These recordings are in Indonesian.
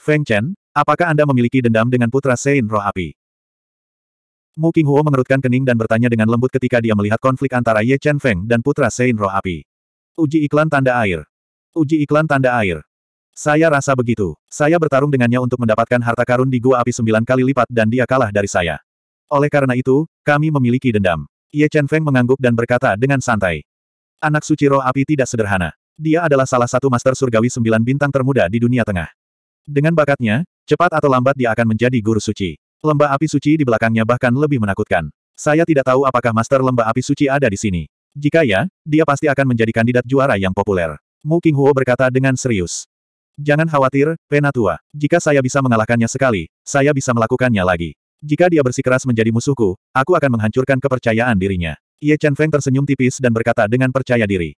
Feng Chen, apakah Anda memiliki dendam dengan putra Sein roh api? Mu Qinghuo mengerutkan kening dan bertanya dengan lembut ketika dia melihat konflik antara Ye Chen Feng dan putra Sein roh api. Uji iklan tanda air. Uji iklan tanda air. Saya rasa begitu. Saya bertarung dengannya untuk mendapatkan harta karun di gua api sembilan kali lipat dan dia kalah dari saya. Oleh karena itu, kami memiliki dendam. Ye Chen Feng mengangguk dan berkata dengan santai. Anak suci roh api tidak sederhana. Dia adalah salah satu master surgawi sembilan bintang termuda di dunia tengah. Dengan bakatnya, cepat atau lambat dia akan menjadi guru suci. Lembah api suci di belakangnya bahkan lebih menakutkan. Saya tidak tahu apakah master lembah api suci ada di sini. Jika ya, dia pasti akan menjadi kandidat juara yang populer. Mu King Huo berkata dengan serius. Jangan khawatir, Penatua. Jika saya bisa mengalahkannya sekali, saya bisa melakukannya lagi. Jika dia bersikeras menjadi musuhku, aku akan menghancurkan kepercayaan dirinya. Ye Chen Feng tersenyum tipis dan berkata dengan percaya diri.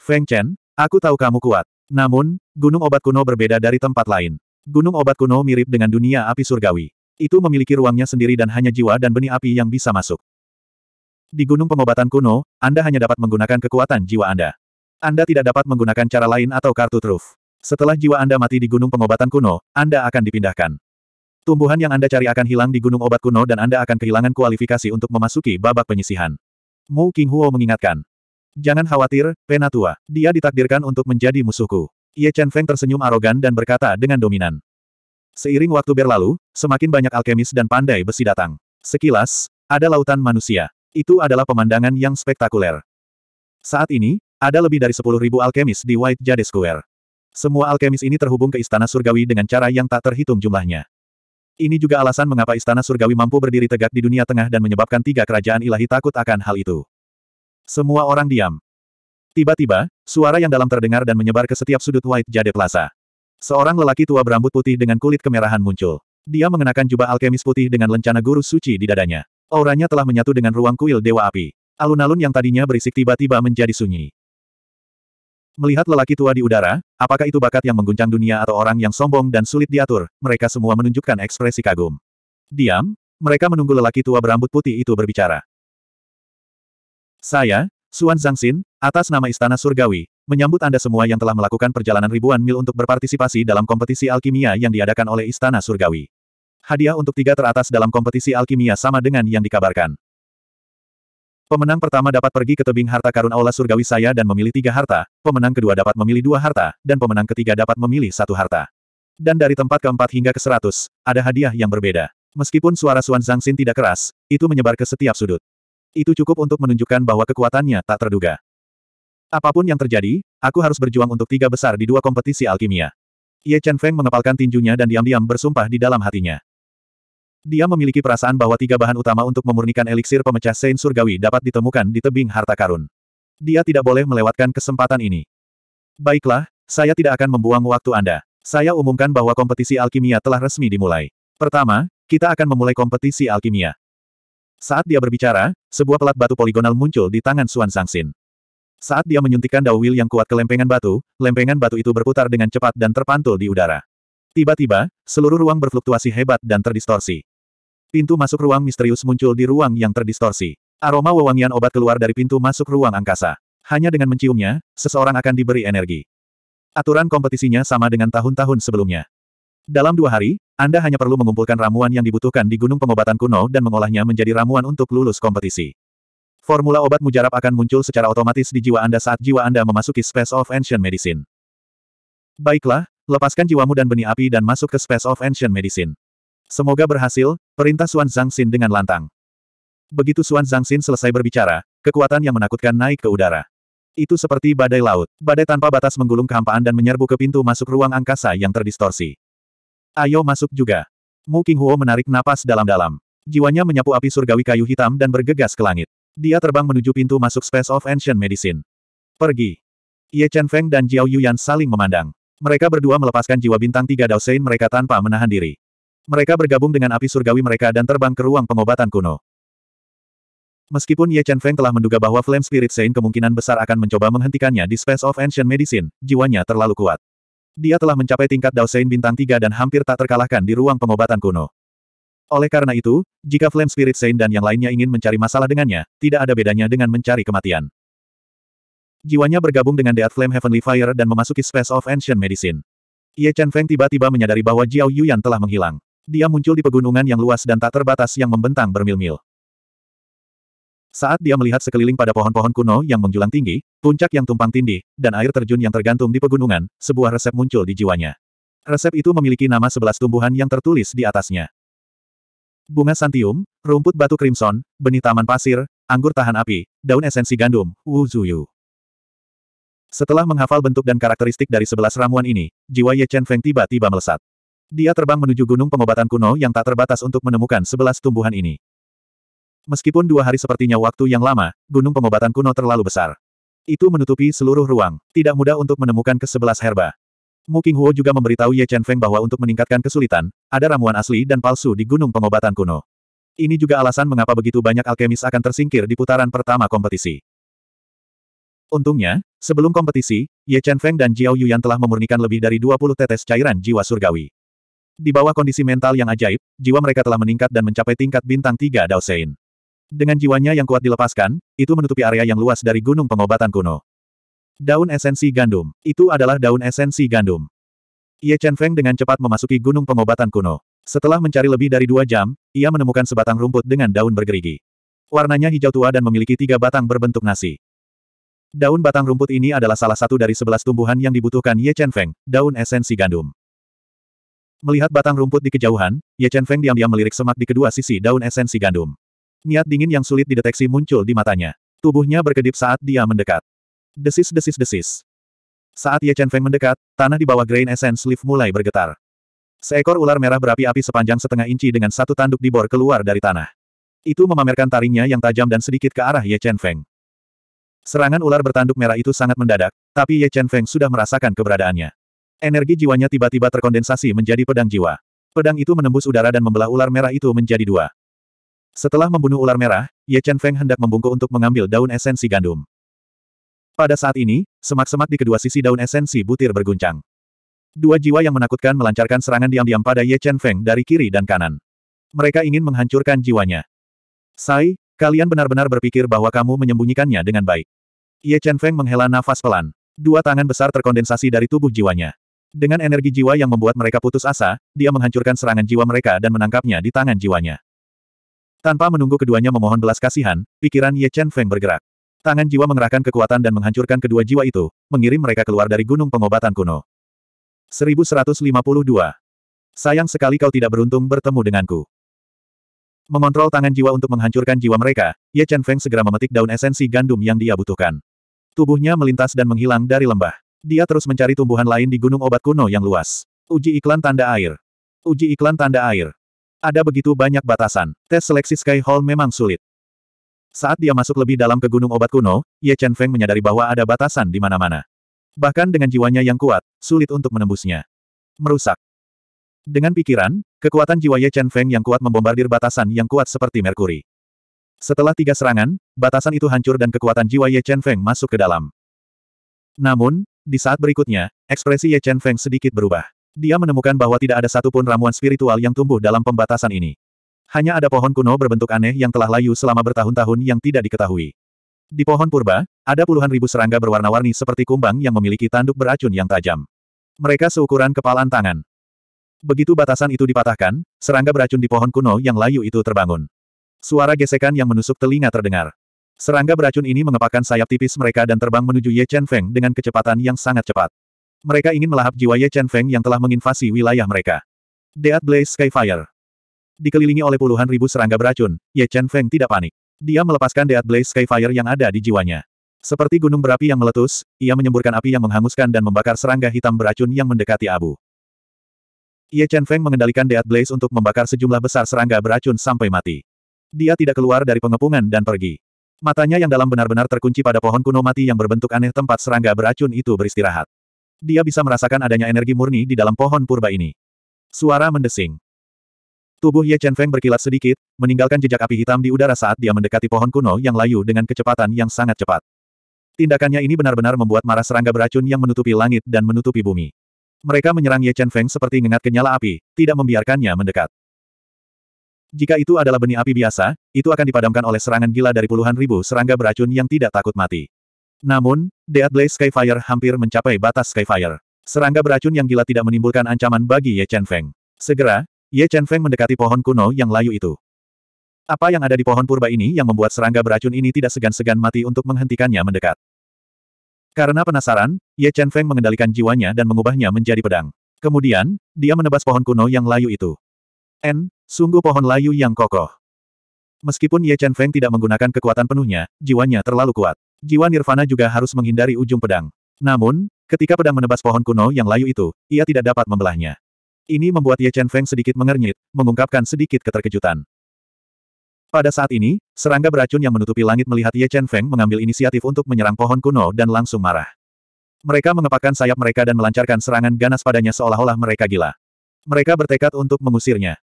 Feng Chen, aku tahu kamu kuat. Namun, gunung obat kuno berbeda dari tempat lain. Gunung obat kuno mirip dengan dunia api surgawi. Itu memiliki ruangnya sendiri dan hanya jiwa dan benih api yang bisa masuk. Di gunung pengobatan kuno, Anda hanya dapat menggunakan kekuatan jiwa Anda. Anda tidak dapat menggunakan cara lain atau kartu truf. Setelah jiwa Anda mati di gunung pengobatan kuno, Anda akan dipindahkan. Tumbuhan yang Anda cari akan hilang di gunung obat kuno dan Anda akan kehilangan kualifikasi untuk memasuki babak penyisihan. Mu Qinghuo mengingatkan, Jangan khawatir, Penatua. Dia ditakdirkan untuk menjadi musuhku. Ye Chen Feng tersenyum arogan dan berkata dengan dominan. Seiring waktu berlalu, semakin banyak alkemis dan pandai besi datang. Sekilas, ada lautan manusia. Itu adalah pemandangan yang spektakuler. Saat ini, ada lebih dari 10.000 alkemis di White Jade Square. Semua alkemis ini terhubung ke Istana Surgawi dengan cara yang tak terhitung jumlahnya. Ini juga alasan mengapa Istana Surgawi mampu berdiri tegak di dunia tengah dan menyebabkan tiga kerajaan ilahi takut akan hal itu. Semua orang diam. Tiba-tiba, suara yang dalam terdengar dan menyebar ke setiap sudut White Jade Plaza. Seorang lelaki tua berambut putih dengan kulit kemerahan muncul. Dia mengenakan jubah alkemis putih dengan lencana guru suci di dadanya. Auranya telah menyatu dengan ruang kuil Dewa Api. Alun-alun yang tadinya berisik tiba-tiba menjadi sunyi. Melihat lelaki tua di udara, apakah itu bakat yang mengguncang dunia atau orang yang sombong dan sulit diatur, mereka semua menunjukkan ekspresi kagum. Diam, mereka menunggu lelaki tua berambut putih itu berbicara. Saya, Suan Zhangxin, atas nama Istana Surgawi, menyambut Anda semua yang telah melakukan perjalanan ribuan mil untuk berpartisipasi dalam kompetisi alkimia yang diadakan oleh Istana Surgawi. Hadiah untuk tiga teratas dalam kompetisi alkimia sama dengan yang dikabarkan. Pemenang pertama dapat pergi ke tebing harta karun Aula Surgawi saya dan memilih tiga harta, pemenang kedua dapat memilih dua harta, dan pemenang ketiga dapat memilih satu harta. Dan dari tempat keempat hingga ke seratus, ada hadiah yang berbeda. Meskipun suara Suan Zhang Xin tidak keras, itu menyebar ke setiap sudut. Itu cukup untuk menunjukkan bahwa kekuatannya tak terduga. Apapun yang terjadi, aku harus berjuang untuk tiga besar di dua kompetisi alkimia. Ye Chen Feng mengepalkan tinjunya dan diam-diam bersumpah di dalam hatinya. Dia memiliki perasaan bahwa tiga bahan utama untuk memurnikan eliksir pemecah Sein Surgawi dapat ditemukan di tebing harta karun. Dia tidak boleh melewatkan kesempatan ini. Baiklah, saya tidak akan membuang waktu Anda. Saya umumkan bahwa kompetisi alkimia telah resmi dimulai. Pertama, kita akan memulai kompetisi alkimia. Saat dia berbicara, sebuah pelat batu poligonal muncul di tangan Suan Sangsin. Saat dia menyuntikkan dawil yang kuat ke lempengan batu, lempengan batu itu berputar dengan cepat dan terpantul di udara. Tiba-tiba, seluruh ruang berfluktuasi hebat dan terdistorsi. Pintu masuk ruang misterius muncul di ruang yang terdistorsi. Aroma wewangian obat keluar dari pintu masuk ruang angkasa. Hanya dengan menciumnya, seseorang akan diberi energi. Aturan kompetisinya sama dengan tahun-tahun sebelumnya. Dalam dua hari, anda hanya perlu mengumpulkan ramuan yang dibutuhkan di Gunung Pengobatan Kuno dan mengolahnya menjadi ramuan untuk lulus kompetisi. Formula obat mujarab akan muncul secara otomatis di jiwa Anda saat jiwa Anda memasuki Space of Ancient Medicine. Baiklah, lepaskan jiwamu dan benih api dan masuk ke Space of Ancient Medicine. Semoga berhasil, perintah Suan Zhang Xin dengan lantang. Begitu Suan Zhang Xin selesai berbicara, kekuatan yang menakutkan naik ke udara. Itu seperti badai laut. Badai tanpa batas menggulung kehampaan dan menyerbu ke pintu masuk ruang angkasa yang terdistorsi. Ayo masuk juga. Mu Qinghuo menarik napas dalam-dalam. Jiwanya menyapu api surgawi kayu hitam dan bergegas ke langit. Dia terbang menuju pintu masuk Space of Ancient Medicine. Pergi. Ye Chen Feng dan Jiao Yuyan saling memandang. Mereka berdua melepaskan jiwa bintang tiga Daosein mereka tanpa menahan diri. Mereka bergabung dengan api surgawi mereka dan terbang ke ruang pengobatan kuno. Meskipun Ye Chen Feng telah menduga bahwa Flame Spirit Saint kemungkinan besar akan mencoba menghentikannya di Space of Ancient Medicine, jiwanya terlalu kuat. Dia telah mencapai tingkat Daosein bintang 3 dan hampir tak terkalahkan di ruang pengobatan kuno. Oleh karena itu, jika Flame Spirit Saint dan yang lainnya ingin mencari masalah dengannya, tidak ada bedanya dengan mencari kematian. Jiwanya bergabung dengan Death Flame Heavenly Fire dan memasuki Space of Ancient Medicine. Ye Chen Feng tiba-tiba menyadari bahwa Jiao Yuyan telah menghilang. Dia muncul di pegunungan yang luas dan tak terbatas yang membentang bermil-mil. Saat dia melihat sekeliling pada pohon-pohon kuno yang menjulang tinggi, puncak yang tumpang tindih, dan air terjun yang tergantung di pegunungan, sebuah resep muncul di jiwanya. Resep itu memiliki nama sebelas tumbuhan yang tertulis di atasnya. Bunga santium, rumput batu crimson, benih taman pasir, anggur tahan api, daun esensi gandum, Wu Setelah menghafal bentuk dan karakteristik dari sebelas ramuan ini, jiwa Ye Chen Feng tiba-tiba melesat. Dia terbang menuju gunung pengobatan kuno yang tak terbatas untuk menemukan sebelas tumbuhan ini. Meskipun dua hari sepertinya waktu yang lama, gunung pengobatan kuno terlalu besar. Itu menutupi seluruh ruang. Tidak mudah untuk menemukan kesebelas herba. Mu Qinghuo juga memberitahu Ye Chen Feng bahwa untuk meningkatkan kesulitan, ada ramuan asli dan palsu di gunung pengobatan kuno. Ini juga alasan mengapa begitu banyak alkemis akan tersingkir di putaran pertama kompetisi. Untungnya, sebelum kompetisi, Ye Chen Feng dan Jiao Yuyan telah memurnikan lebih dari 20 tetes cairan jiwa surgawi. Di bawah kondisi mental yang ajaib, jiwa mereka telah meningkat dan mencapai tingkat bintang 3 Daosein. Dengan jiwanya yang kuat dilepaskan, itu menutupi area yang luas dari gunung pengobatan kuno. Daun esensi gandum. Itu adalah daun esensi gandum. Ye Chen Feng dengan cepat memasuki gunung pengobatan kuno. Setelah mencari lebih dari dua jam, ia menemukan sebatang rumput dengan daun bergerigi. Warnanya hijau tua dan memiliki tiga batang berbentuk nasi. Daun batang rumput ini adalah salah satu dari sebelas tumbuhan yang dibutuhkan Ye Chen Feng, daun esensi gandum. Melihat batang rumput di kejauhan, Ye Chen Feng diam-diam melirik semak di kedua sisi daun esensi gandum. Niat dingin yang sulit dideteksi muncul di matanya. Tubuhnya berkedip saat dia mendekat. Desis-desis-desis. Saat Ye Chen Feng mendekat, tanah di bawah Grain Essence Leaf mulai bergetar. Seekor ular merah berapi-api sepanjang setengah inci dengan satu tanduk dibor keluar dari tanah. Itu memamerkan taringnya yang tajam dan sedikit ke arah Ye Chen Feng. Serangan ular bertanduk merah itu sangat mendadak, tapi Ye Chen Feng sudah merasakan keberadaannya. Energi jiwanya tiba-tiba terkondensasi menjadi pedang jiwa. Pedang itu menembus udara dan membelah ular merah itu menjadi dua. Setelah membunuh ular merah, Ye Chen Feng hendak membungkuk untuk mengambil daun esensi gandum. Pada saat ini, semak-semak di kedua sisi daun esensi butir berguncang. Dua jiwa yang menakutkan melancarkan serangan diam-diam pada Ye Chen Feng dari kiri dan kanan. Mereka ingin menghancurkan jiwanya. Sai, kalian benar-benar berpikir bahwa kamu menyembunyikannya dengan baik. Ye Chen Feng menghela nafas pelan. Dua tangan besar terkondensasi dari tubuh jiwanya. Dengan energi jiwa yang membuat mereka putus asa, dia menghancurkan serangan jiwa mereka dan menangkapnya di tangan jiwanya. Tanpa menunggu keduanya memohon belas kasihan, pikiran Ye Chen Feng bergerak. Tangan jiwa mengerahkan kekuatan dan menghancurkan kedua jiwa itu, mengirim mereka keluar dari gunung pengobatan kuno. 1152. Sayang sekali kau tidak beruntung bertemu denganku. Mengontrol tangan jiwa untuk menghancurkan jiwa mereka, Ye Chen Feng segera memetik daun esensi gandum yang dia butuhkan. Tubuhnya melintas dan menghilang dari lembah. Dia terus mencari tumbuhan lain di gunung obat kuno yang luas. Uji iklan tanda air. Uji iklan tanda air. Ada begitu banyak batasan. Tes seleksi Sky Hall memang sulit. Saat dia masuk lebih dalam ke gunung obat kuno, Ye Chen Feng menyadari bahwa ada batasan di mana-mana. Bahkan dengan jiwanya yang kuat, sulit untuk menembusnya. Merusak. Dengan pikiran, kekuatan jiwa Ye Chen Feng yang kuat membombardir batasan yang kuat seperti merkuri. Setelah tiga serangan, batasan itu hancur dan kekuatan jiwa Ye Chen Feng masuk ke dalam. Namun, di saat berikutnya, ekspresi Ye Chen Feng sedikit berubah. Dia menemukan bahwa tidak ada satupun ramuan spiritual yang tumbuh dalam pembatasan ini. Hanya ada pohon kuno berbentuk aneh yang telah layu selama bertahun-tahun yang tidak diketahui. Di pohon purba, ada puluhan ribu serangga berwarna-warni seperti kumbang yang memiliki tanduk beracun yang tajam. Mereka seukuran kepalan tangan. Begitu batasan itu dipatahkan, serangga beracun di pohon kuno yang layu itu terbangun. Suara gesekan yang menusuk telinga terdengar. Serangga beracun ini mengepakkan sayap tipis mereka dan terbang menuju Ye Chen Feng dengan kecepatan yang sangat cepat. Mereka ingin melahap jiwa Ye Chen Feng yang telah menginvasi wilayah mereka. Deat Blaze Skyfire. Dikelilingi oleh puluhan ribu serangga beracun, Ye Chen Feng tidak panik. Dia melepaskan Deat Blaze Skyfire yang ada di jiwanya. Seperti gunung berapi yang meletus, ia menyemburkan api yang menghanguskan dan membakar serangga hitam beracun yang mendekati abu. Ye Chen Feng mengendalikan Dead Blaze untuk membakar sejumlah besar serangga beracun sampai mati. Dia tidak keluar dari pengepungan dan pergi. Matanya yang dalam benar-benar terkunci pada pohon kuno mati yang berbentuk aneh tempat serangga beracun itu beristirahat. Dia bisa merasakan adanya energi murni di dalam pohon purba ini. Suara mendesing. Tubuh Ye Chen Feng berkilat sedikit, meninggalkan jejak api hitam di udara saat dia mendekati pohon kuno yang layu dengan kecepatan yang sangat cepat. Tindakannya ini benar-benar membuat marah serangga beracun yang menutupi langit dan menutupi bumi. Mereka menyerang Ye Chen Feng seperti ngengat kenyala api, tidak membiarkannya mendekat. Jika itu adalah benih api biasa, itu akan dipadamkan oleh serangan gila dari puluhan ribu serangga beracun yang tidak takut mati. Namun, Deathblaze Skyfire hampir mencapai batas Skyfire. Serangga beracun yang gila tidak menimbulkan ancaman bagi Ye Chen Feng. Segera, Ye Chen Feng mendekati pohon kuno yang layu itu. Apa yang ada di pohon purba ini yang membuat serangga beracun ini tidak segan-segan mati untuk menghentikannya mendekat. Karena penasaran, Ye Chen Feng mengendalikan jiwanya dan mengubahnya menjadi pedang. Kemudian, dia menebas pohon kuno yang layu itu. N, sungguh pohon layu yang kokoh. Meskipun Ye Chen Feng tidak menggunakan kekuatan penuhnya, jiwanya terlalu kuat. Jiwa Nirvana juga harus menghindari ujung pedang. Namun, ketika pedang menebas pohon kuno yang layu itu, ia tidak dapat membelahnya. Ini membuat Ye Chen Feng sedikit mengernyit, mengungkapkan sedikit keterkejutan. Pada saat ini, serangga beracun yang menutupi langit melihat Ye Chen Feng mengambil inisiatif untuk menyerang pohon kuno dan langsung marah. Mereka mengepakkan sayap mereka dan melancarkan serangan ganas padanya seolah-olah mereka gila. Mereka bertekad untuk mengusirnya.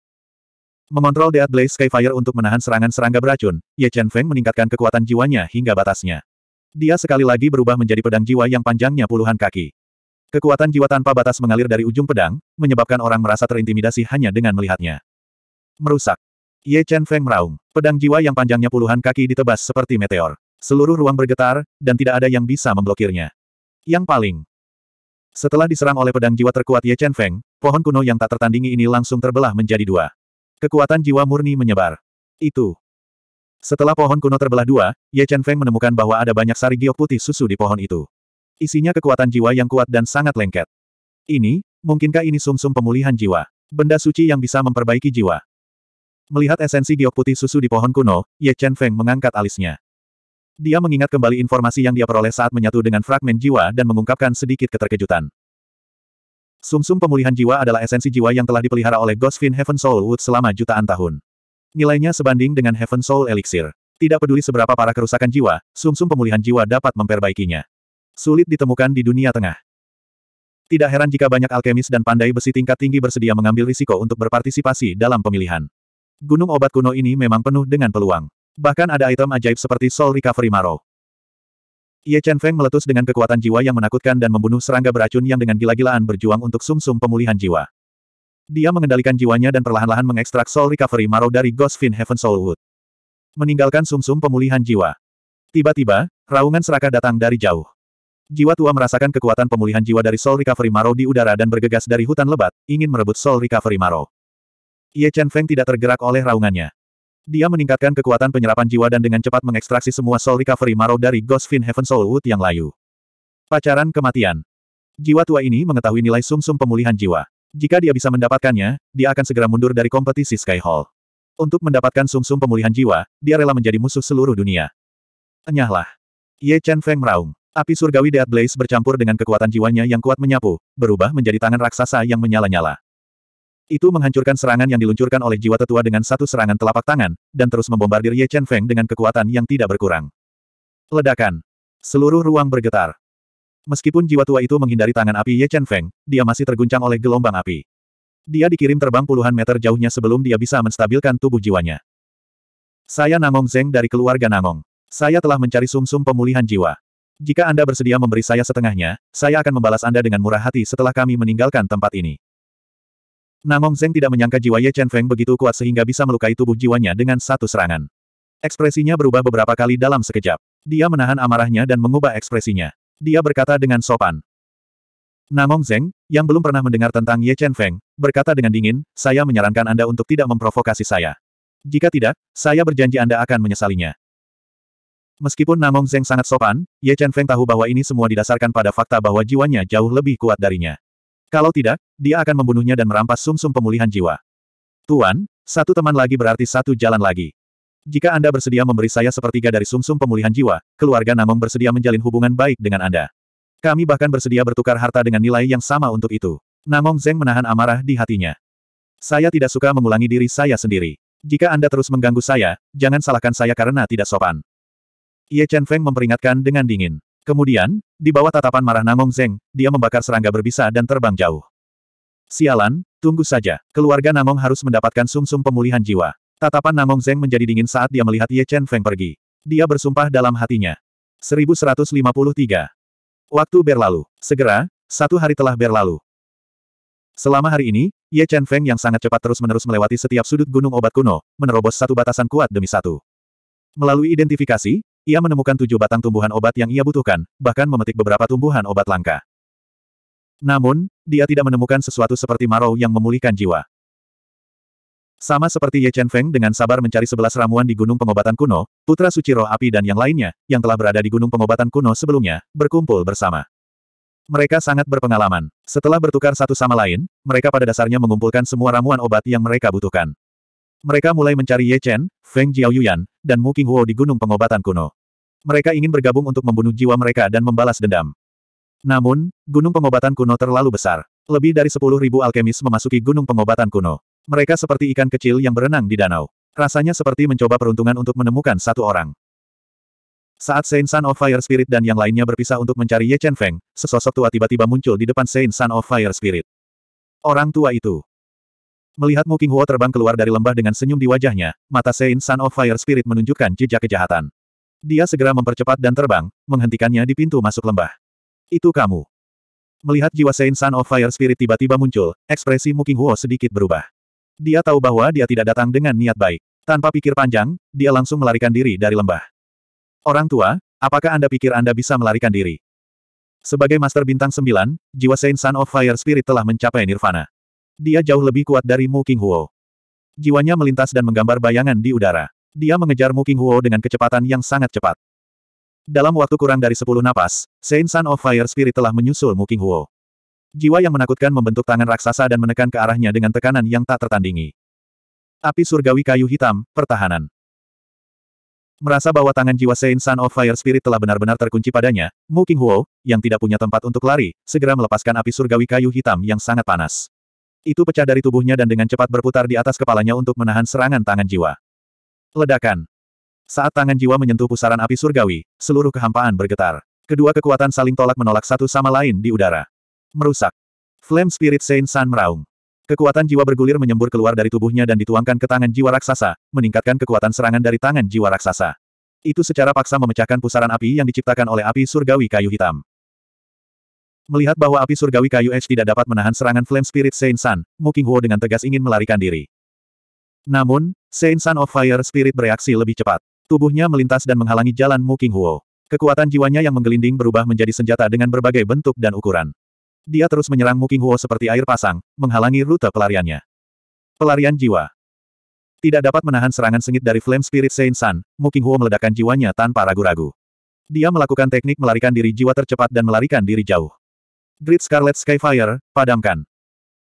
Mengontrol Death Blaze Skyfire untuk menahan serangan serangga beracun, Ye Chen Feng meningkatkan kekuatan jiwanya hingga batasnya. Dia sekali lagi berubah menjadi pedang jiwa yang panjangnya puluhan kaki. Kekuatan jiwa tanpa batas mengalir dari ujung pedang, menyebabkan orang merasa terintimidasi hanya dengan melihatnya. Merusak. Ye Chen Feng meraung. Pedang jiwa yang panjangnya puluhan kaki ditebas seperti meteor. Seluruh ruang bergetar, dan tidak ada yang bisa memblokirnya. Yang paling. Setelah diserang oleh pedang jiwa terkuat Ye Chen Feng, pohon kuno yang tak tertandingi ini langsung terbelah menjadi dua. Kekuatan jiwa murni menyebar. Itu. Setelah pohon kuno terbelah dua, Ye Chen Feng menemukan bahwa ada banyak sari giok putih susu di pohon itu. Isinya kekuatan jiwa yang kuat dan sangat lengket. Ini, mungkinkah ini sumsum -sum pemulihan jiwa? Benda suci yang bisa memperbaiki jiwa. Melihat esensi giok putih susu di pohon kuno, Ye Chen Feng mengangkat alisnya. Dia mengingat kembali informasi yang dia peroleh saat menyatu dengan fragmen jiwa dan mengungkapkan sedikit keterkejutan. Sumsum -sum pemulihan jiwa adalah esensi jiwa yang telah dipelihara oleh Ghost Fin Heaven Soul Wood selama jutaan tahun. Nilainya sebanding dengan Heaven Soul Elixir. Tidak peduli seberapa parah kerusakan jiwa, sumsum -sum pemulihan jiwa dapat memperbaikinya. Sulit ditemukan di dunia tengah. Tidak heran jika banyak alkemis dan pandai besi tingkat tinggi bersedia mengambil risiko untuk berpartisipasi dalam pemilihan. Gunung obat kuno ini memang penuh dengan peluang. Bahkan ada item ajaib seperti Soul Recovery Marrow. Ye Chen Feng meletus dengan kekuatan jiwa yang menakutkan dan membunuh serangga beracun yang dengan gila-gilaan berjuang untuk sumsum -sum pemulihan jiwa. Dia mengendalikan jiwanya dan perlahan-lahan mengekstrak Soul Recovery Marrow dari Ghost Fin Heaven Soulwood. Meninggalkan sumsum -sum pemulihan jiwa. Tiba-tiba, raungan serakah datang dari jauh. Jiwa tua merasakan kekuatan pemulihan jiwa dari Soul Recovery Marrow di udara dan bergegas dari hutan lebat, ingin merebut Soul Recovery Marrow. Ye Chen Feng tidak tergerak oleh raungannya. Dia meningkatkan kekuatan penyerapan jiwa dan dengan cepat mengekstraksi semua Soul Recovery Marrow dari Ghost Fin Heaven Soulwood yang layu. Pacaran kematian. Jiwa tua ini mengetahui nilai sumsum -sum pemulihan jiwa. Jika dia bisa mendapatkannya, dia akan segera mundur dari kompetisi Sky Hall. Untuk mendapatkan sumsum -sum pemulihan jiwa, dia rela menjadi musuh seluruh dunia. Enyahlah. Ye Chen Feng meraung. Api surgawi Dead Blaze bercampur dengan kekuatan jiwanya yang kuat menyapu, berubah menjadi tangan raksasa yang menyala-nyala. Itu menghancurkan serangan yang diluncurkan oleh jiwa tetua dengan satu serangan telapak tangan, dan terus membombardir Ye Chen Feng dengan kekuatan yang tidak berkurang. Ledakan. Seluruh ruang bergetar. Meskipun jiwa tua itu menghindari tangan api Ye Chen Feng, dia masih terguncang oleh gelombang api. Dia dikirim terbang puluhan meter jauhnya sebelum dia bisa menstabilkan tubuh jiwanya. Saya Nangong Zeng dari keluarga Nangong. Saya telah mencari sumsum -sum pemulihan jiwa. Jika Anda bersedia memberi saya setengahnya, saya akan membalas Anda dengan murah hati setelah kami meninggalkan tempat ini. Nangong Zeng tidak menyangka jiwa Ye Chen Feng begitu kuat sehingga bisa melukai tubuh jiwanya dengan satu serangan. Ekspresinya berubah beberapa kali dalam sekejap. Dia menahan amarahnya dan mengubah ekspresinya. Dia berkata dengan sopan. Namong Zeng, yang belum pernah mendengar tentang Ye Chen Feng, berkata dengan dingin, saya menyarankan Anda untuk tidak memprovokasi saya. Jika tidak, saya berjanji Anda akan menyesalinya. Meskipun Namong Zeng sangat sopan, Ye Chen Feng tahu bahwa ini semua didasarkan pada fakta bahwa jiwanya jauh lebih kuat darinya. Kalau tidak, dia akan membunuhnya dan merampas sumsum -sum pemulihan jiwa. Tuan, satu teman lagi berarti satu jalan lagi. Jika Anda bersedia memberi saya sepertiga dari sumsum -sum pemulihan jiwa, keluarga Namong bersedia menjalin hubungan baik dengan Anda. Kami bahkan bersedia bertukar harta dengan nilai yang sama untuk itu. Namong Zeng menahan amarah di hatinya. Saya tidak suka mengulangi diri saya sendiri. Jika Anda terus mengganggu saya, jangan salahkan saya karena tidak sopan. Ye Chen Feng memperingatkan dengan dingin. Kemudian, di bawah tatapan marah Namong Zeng, dia membakar serangga berbisa dan terbang jauh. Sialan, tunggu saja. Keluarga Namong harus mendapatkan sumsum -sum pemulihan jiwa. Tatapan Namong Zeng menjadi dingin saat dia melihat Ye Chen Feng pergi. Dia bersumpah dalam hatinya. 1153. Waktu berlalu. Segera, satu hari telah berlalu. Selama hari ini, Ye Chen Feng yang sangat cepat terus-menerus melewati setiap sudut gunung obat kuno, menerobos satu batasan kuat demi satu. Melalui identifikasi, ia menemukan tujuh batang tumbuhan obat yang ia butuhkan, bahkan memetik beberapa tumbuhan obat langka. Namun, dia tidak menemukan sesuatu seperti marau yang memulihkan jiwa. Sama seperti Ye Chen Feng dengan sabar mencari sebelas ramuan di Gunung Pengobatan Kuno, Putra Suci Roh Api dan yang lainnya, yang telah berada di Gunung Pengobatan Kuno sebelumnya, berkumpul bersama. Mereka sangat berpengalaman. Setelah bertukar satu sama lain, mereka pada dasarnya mengumpulkan semua ramuan obat yang mereka butuhkan. Mereka mulai mencari Ye Chen, Feng Jiao Yuan, dan Mu Qinghuo di Gunung Pengobatan Kuno. Mereka ingin bergabung untuk membunuh jiwa mereka dan membalas dendam. Namun, Gunung Pengobatan Kuno terlalu besar. Lebih dari sepuluh ribu alkemis memasuki Gunung Pengobatan Kuno. Mereka seperti ikan kecil yang berenang di danau. Rasanya seperti mencoba peruntungan untuk menemukan satu orang. Saat Saint Sun of Fire Spirit dan yang lainnya berpisah untuk mencari Ye Chen Feng, sesosok tua tiba-tiba muncul di depan Saint Sun of Fire Spirit. Orang tua itu. Melihat Mu Qinghuo terbang keluar dari lembah dengan senyum di wajahnya, mata Saint Sun of Fire Spirit menunjukkan jejak kejahatan. Dia segera mempercepat dan terbang, menghentikannya di pintu masuk lembah. Itu kamu. Melihat jiwa Saint Sun of Fire Spirit tiba-tiba muncul, ekspresi Mu Qinghuo sedikit berubah. Dia tahu bahwa dia tidak datang dengan niat baik. Tanpa pikir panjang, dia langsung melarikan diri dari lembah. Orang tua, apakah Anda pikir Anda bisa melarikan diri? Sebagai Master Bintang 9, jiwa Saint Sun of Fire Spirit telah mencapai nirvana. Dia jauh lebih kuat dari Mu King Huo. Jiwanya melintas dan menggambar bayangan di udara. Dia mengejar Mu King Huo dengan kecepatan yang sangat cepat. Dalam waktu kurang dari sepuluh napas, Saint Sun of Fire Spirit telah menyusul Mu King Huo. Jiwa yang menakutkan membentuk tangan raksasa dan menekan ke arahnya dengan tekanan yang tak tertandingi. Api surgawi kayu hitam, pertahanan. Merasa bahwa tangan jiwa Saint Sun of Fire Spirit telah benar-benar terkunci padanya, Mu King Huo, yang tidak punya tempat untuk lari, segera melepaskan api surgawi kayu hitam yang sangat panas. Itu pecah dari tubuhnya dan dengan cepat berputar di atas kepalanya untuk menahan serangan tangan jiwa. Ledakan. Saat tangan jiwa menyentuh pusaran api surgawi, seluruh kehampaan bergetar. Kedua kekuatan saling tolak menolak satu sama lain di udara. Merusak. Flame Spirit Saint Sun meraung. Kekuatan jiwa bergulir menyembur keluar dari tubuhnya dan dituangkan ke tangan jiwa raksasa, meningkatkan kekuatan serangan dari tangan jiwa raksasa. Itu secara paksa memecahkan pusaran api yang diciptakan oleh api surgawi kayu hitam. Melihat bahwa api surgawi kayu es tidak dapat menahan serangan Flame Spirit Saint Sun, Mu Huo dengan tegas ingin melarikan diri. Namun, Saint Sun of Fire Spirit bereaksi lebih cepat. Tubuhnya melintas dan menghalangi jalan Mu Huo Kekuatan jiwanya yang menggelinding berubah menjadi senjata dengan berbagai bentuk dan ukuran. Dia terus menyerang Muking Huo seperti air pasang, menghalangi rute pelariannya. Pelarian jiwa. Tidak dapat menahan serangan sengit dari Flame Spirit Saint Sun, Muking Huo meledakkan jiwanya tanpa ragu-ragu. Dia melakukan teknik melarikan diri jiwa tercepat dan melarikan diri jauh. Grid Scarlet Skyfire, padamkan.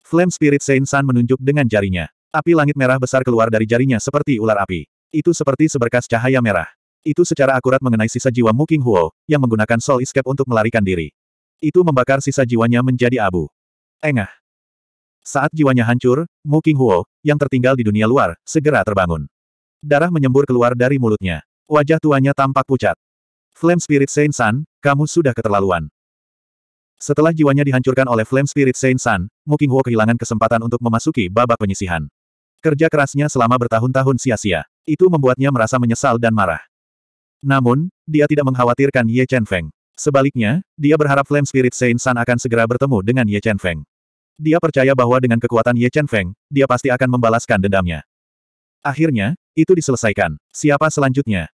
Flame Spirit Saint Sun menunjuk dengan jarinya. Api langit merah besar keluar dari jarinya seperti ular api. Itu seperti seberkas cahaya merah. Itu secara akurat mengenai sisa jiwa Muking Huo, yang menggunakan Soul Escape untuk melarikan diri. Itu membakar sisa jiwanya menjadi abu. Engah. Saat jiwanya hancur, Mu King Huo, yang tertinggal di dunia luar, segera terbangun. Darah menyembur keluar dari mulutnya. Wajah tuanya tampak pucat. Flame Spirit Saint Sun, kamu sudah keterlaluan. Setelah jiwanya dihancurkan oleh Flame Spirit Saint Sun, Mu King Huo kehilangan kesempatan untuk memasuki babak penyisihan. Kerja kerasnya selama bertahun-tahun sia-sia. Itu membuatnya merasa menyesal dan marah. Namun, dia tidak mengkhawatirkan Ye Chen Feng. Sebaliknya, dia berharap Flame Spirit Saint San akan segera bertemu dengan Ye Chen Feng. Dia percaya bahwa dengan kekuatan Ye Chen Feng, dia pasti akan membalaskan dendamnya. Akhirnya, itu diselesaikan. Siapa selanjutnya?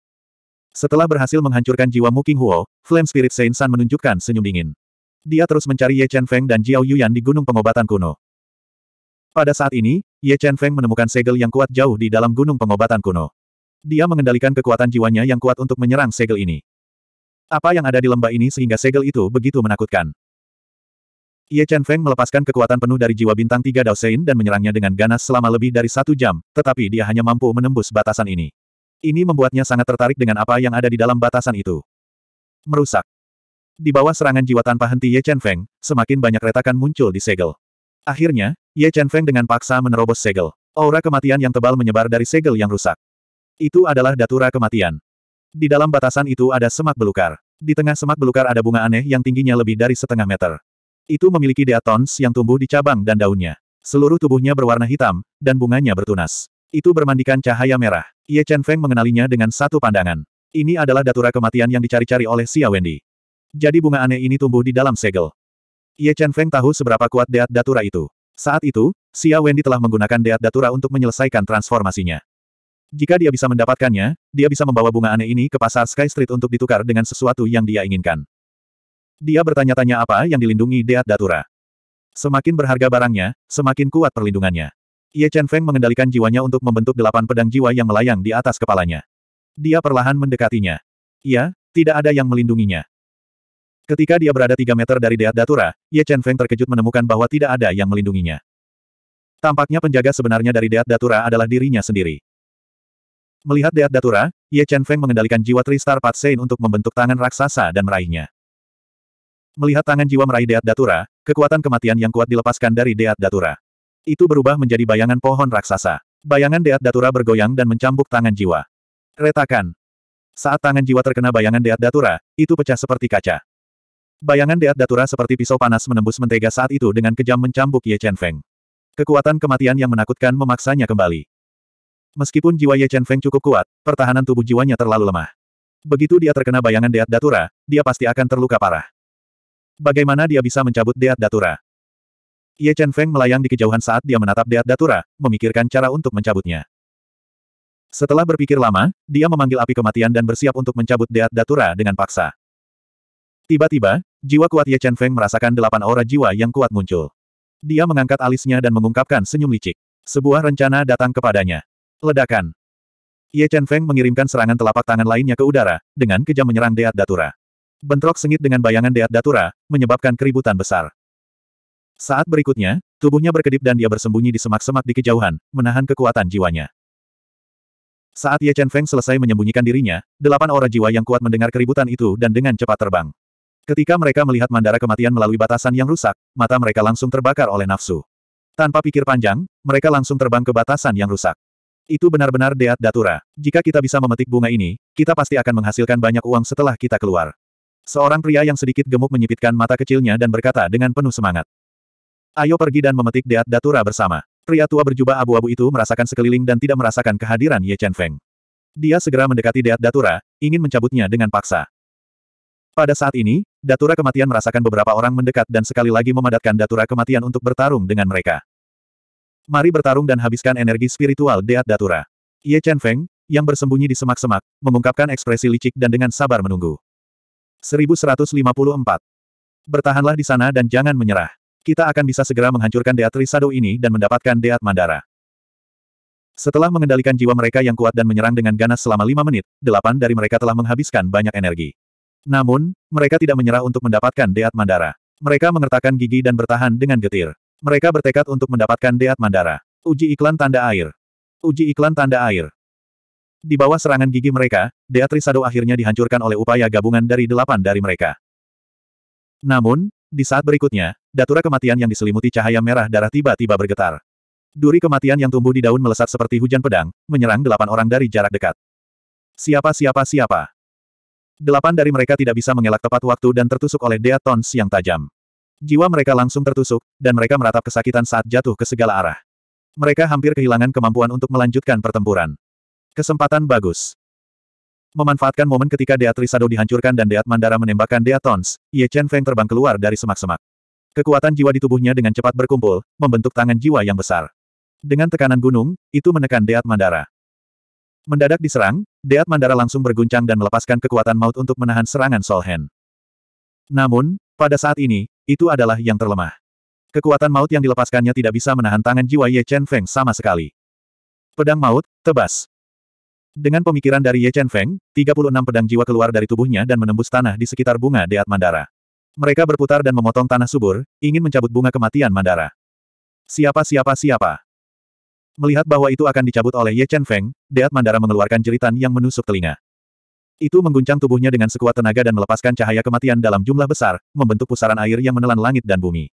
Setelah berhasil menghancurkan jiwa Muking Huo, Flame Spirit Saint San menunjukkan senyum dingin. Dia terus mencari Ye Chen Feng dan Jiao Yuyan di Gunung Pengobatan Kuno. Pada saat ini, Ye Chen Feng menemukan segel yang kuat jauh di dalam Gunung Pengobatan Kuno. Dia mengendalikan kekuatan jiwanya yang kuat untuk menyerang segel ini. Apa yang ada di lembah ini sehingga segel itu begitu menakutkan? Ye Chen Feng melepaskan kekuatan penuh dari jiwa bintang tiga Dao Sein dan menyerangnya dengan ganas selama lebih dari satu jam, tetapi dia hanya mampu menembus batasan ini. Ini membuatnya sangat tertarik dengan apa yang ada di dalam batasan itu. Merusak. Di bawah serangan jiwa tanpa henti Ye Chen Feng, semakin banyak retakan muncul di segel. Akhirnya, Ye Chen Feng dengan paksa menerobos segel. Aura kematian yang tebal menyebar dari segel yang rusak. Itu adalah datura kematian. Di dalam batasan itu ada semak belukar. Di tengah semak belukar ada bunga aneh yang tingginya lebih dari setengah meter. Itu memiliki diatons yang tumbuh di cabang dan daunnya. Seluruh tubuhnya berwarna hitam, dan bunganya bertunas. Itu bermandikan cahaya merah. Ye Chen Feng mengenalinya dengan satu pandangan. Ini adalah datura kematian yang dicari-cari oleh Xia Wendy. Jadi bunga aneh ini tumbuh di dalam segel. Ye Chen Feng tahu seberapa kuat deat datura itu. Saat itu, Xia Wendy telah menggunakan deat datura untuk menyelesaikan transformasinya. Jika dia bisa mendapatkannya, dia bisa membawa bunga aneh ini ke pasar Sky Street untuk ditukar dengan sesuatu yang dia inginkan. Dia bertanya-tanya apa yang dilindungi Deat Datura. Semakin berharga barangnya, semakin kuat perlindungannya. Ye Chen Feng mengendalikan jiwanya untuk membentuk delapan pedang jiwa yang melayang di atas kepalanya. Dia perlahan mendekatinya. Ia, tidak ada yang melindunginya. Ketika dia berada tiga meter dari Deat Datura, Ye Chen Feng terkejut menemukan bahwa tidak ada yang melindunginya. Tampaknya penjaga sebenarnya dari Deat Datura adalah dirinya sendiri. Melihat Deat Datura, Ye Chen Feng mengendalikan jiwa Tristar Pat Patsein untuk membentuk tangan raksasa dan meraihnya. Melihat tangan jiwa meraih Deat Datura, kekuatan kematian yang kuat dilepaskan dari Deat Datura. Itu berubah menjadi bayangan pohon raksasa. Bayangan Deat Datura bergoyang dan mencambuk tangan jiwa. Retakan. Saat tangan jiwa terkena bayangan Deat Datura, itu pecah seperti kaca. Bayangan Deat Datura seperti pisau panas menembus mentega saat itu dengan kejam mencambuk Ye Chen Feng. Kekuatan kematian yang menakutkan memaksanya kembali. Meskipun jiwa Ye Chen Feng cukup kuat, pertahanan tubuh jiwanya terlalu lemah. Begitu dia terkena bayangan Deat Datura, dia pasti akan terluka parah. Bagaimana dia bisa mencabut Deat Datura? Ye Chen Feng melayang di kejauhan saat dia menatap Deat Datura, memikirkan cara untuk mencabutnya. Setelah berpikir lama, dia memanggil api kematian dan bersiap untuk mencabut Deat Datura dengan paksa. Tiba-tiba, jiwa kuat Ye Chen Feng merasakan delapan aura jiwa yang kuat muncul. Dia mengangkat alisnya dan mengungkapkan senyum licik. Sebuah rencana datang kepadanya. Ledakan. Ye Chen Feng mengirimkan serangan telapak tangan lainnya ke udara, dengan kejam menyerang Deat Datura. Bentrok sengit dengan bayangan Deat Datura, menyebabkan keributan besar. Saat berikutnya, tubuhnya berkedip dan dia bersembunyi di semak-semak di kejauhan, menahan kekuatan jiwanya. Saat Ye Chen Feng selesai menyembunyikan dirinya, delapan orang jiwa yang kuat mendengar keributan itu dan dengan cepat terbang. Ketika mereka melihat mandara kematian melalui batasan yang rusak, mata mereka langsung terbakar oleh nafsu. Tanpa pikir panjang, mereka langsung terbang ke batasan yang rusak. Itu benar-benar Deat Datura. Jika kita bisa memetik bunga ini, kita pasti akan menghasilkan banyak uang setelah kita keluar. Seorang pria yang sedikit gemuk menyipitkan mata kecilnya dan berkata dengan penuh semangat. Ayo pergi dan memetik Deat Datura bersama. Pria tua berjubah abu-abu itu merasakan sekeliling dan tidak merasakan kehadiran Ye Chen Feng. Dia segera mendekati Deat Datura, ingin mencabutnya dengan paksa. Pada saat ini, Datura kematian merasakan beberapa orang mendekat dan sekali lagi memadatkan Datura kematian untuk bertarung dengan mereka. Mari bertarung dan habiskan energi spiritual Deat Datura. Ye Chen Feng, yang bersembunyi di semak-semak, mengungkapkan ekspresi licik dan dengan sabar menunggu. 1154. Bertahanlah di sana dan jangan menyerah. Kita akan bisa segera menghancurkan Deat Risado ini dan mendapatkan Deat Mandara. Setelah mengendalikan jiwa mereka yang kuat dan menyerang dengan ganas selama lima menit, delapan dari mereka telah menghabiskan banyak energi. Namun, mereka tidak menyerah untuk mendapatkan Deat Mandara. Mereka mengertakkan gigi dan bertahan dengan getir. Mereka bertekad untuk mendapatkan Deat Mandara. Uji iklan tanda air. Uji iklan tanda air. Di bawah serangan gigi mereka, Deat Risado akhirnya dihancurkan oleh upaya gabungan dari delapan dari mereka. Namun, di saat berikutnya, datura kematian yang diselimuti cahaya merah darah tiba-tiba bergetar. Duri kematian yang tumbuh di daun melesat seperti hujan pedang, menyerang delapan orang dari jarak dekat. Siapa siapa siapa? Delapan dari mereka tidak bisa mengelak tepat waktu dan tertusuk oleh Deatons yang tajam. Jiwa mereka langsung tertusuk, dan mereka meratap kesakitan saat jatuh ke segala arah. Mereka hampir kehilangan kemampuan untuk melanjutkan pertempuran. Kesempatan bagus. Memanfaatkan momen ketika Deat Risado dihancurkan dan Deat Mandara menembakkan Deat Tons, Ye Chen Feng terbang keluar dari semak-semak. Kekuatan jiwa di tubuhnya dengan cepat berkumpul, membentuk tangan jiwa yang besar. Dengan tekanan gunung, itu menekan Deat Mandara. Mendadak diserang, Deat Mandara langsung berguncang dan melepaskan kekuatan maut untuk menahan serangan Solhen. Namun, pada saat ini, itu adalah yang terlemah. Kekuatan maut yang dilepaskannya tidak bisa menahan tangan jiwa Ye Chen Feng sama sekali. Pedang maut, tebas. Dengan pemikiran dari Ye Chen Feng, 36 pedang jiwa keluar dari tubuhnya dan menembus tanah di sekitar bunga Deat Mandara. Mereka berputar dan memotong tanah subur, ingin mencabut bunga kematian Mandara. Siapa siapa siapa? Melihat bahwa itu akan dicabut oleh Ye Chen Feng, Deat Mandara mengeluarkan jeritan yang menusuk telinga. Itu mengguncang tubuhnya dengan sekuat tenaga dan melepaskan cahaya kematian dalam jumlah besar, membentuk pusaran air yang menelan langit dan bumi.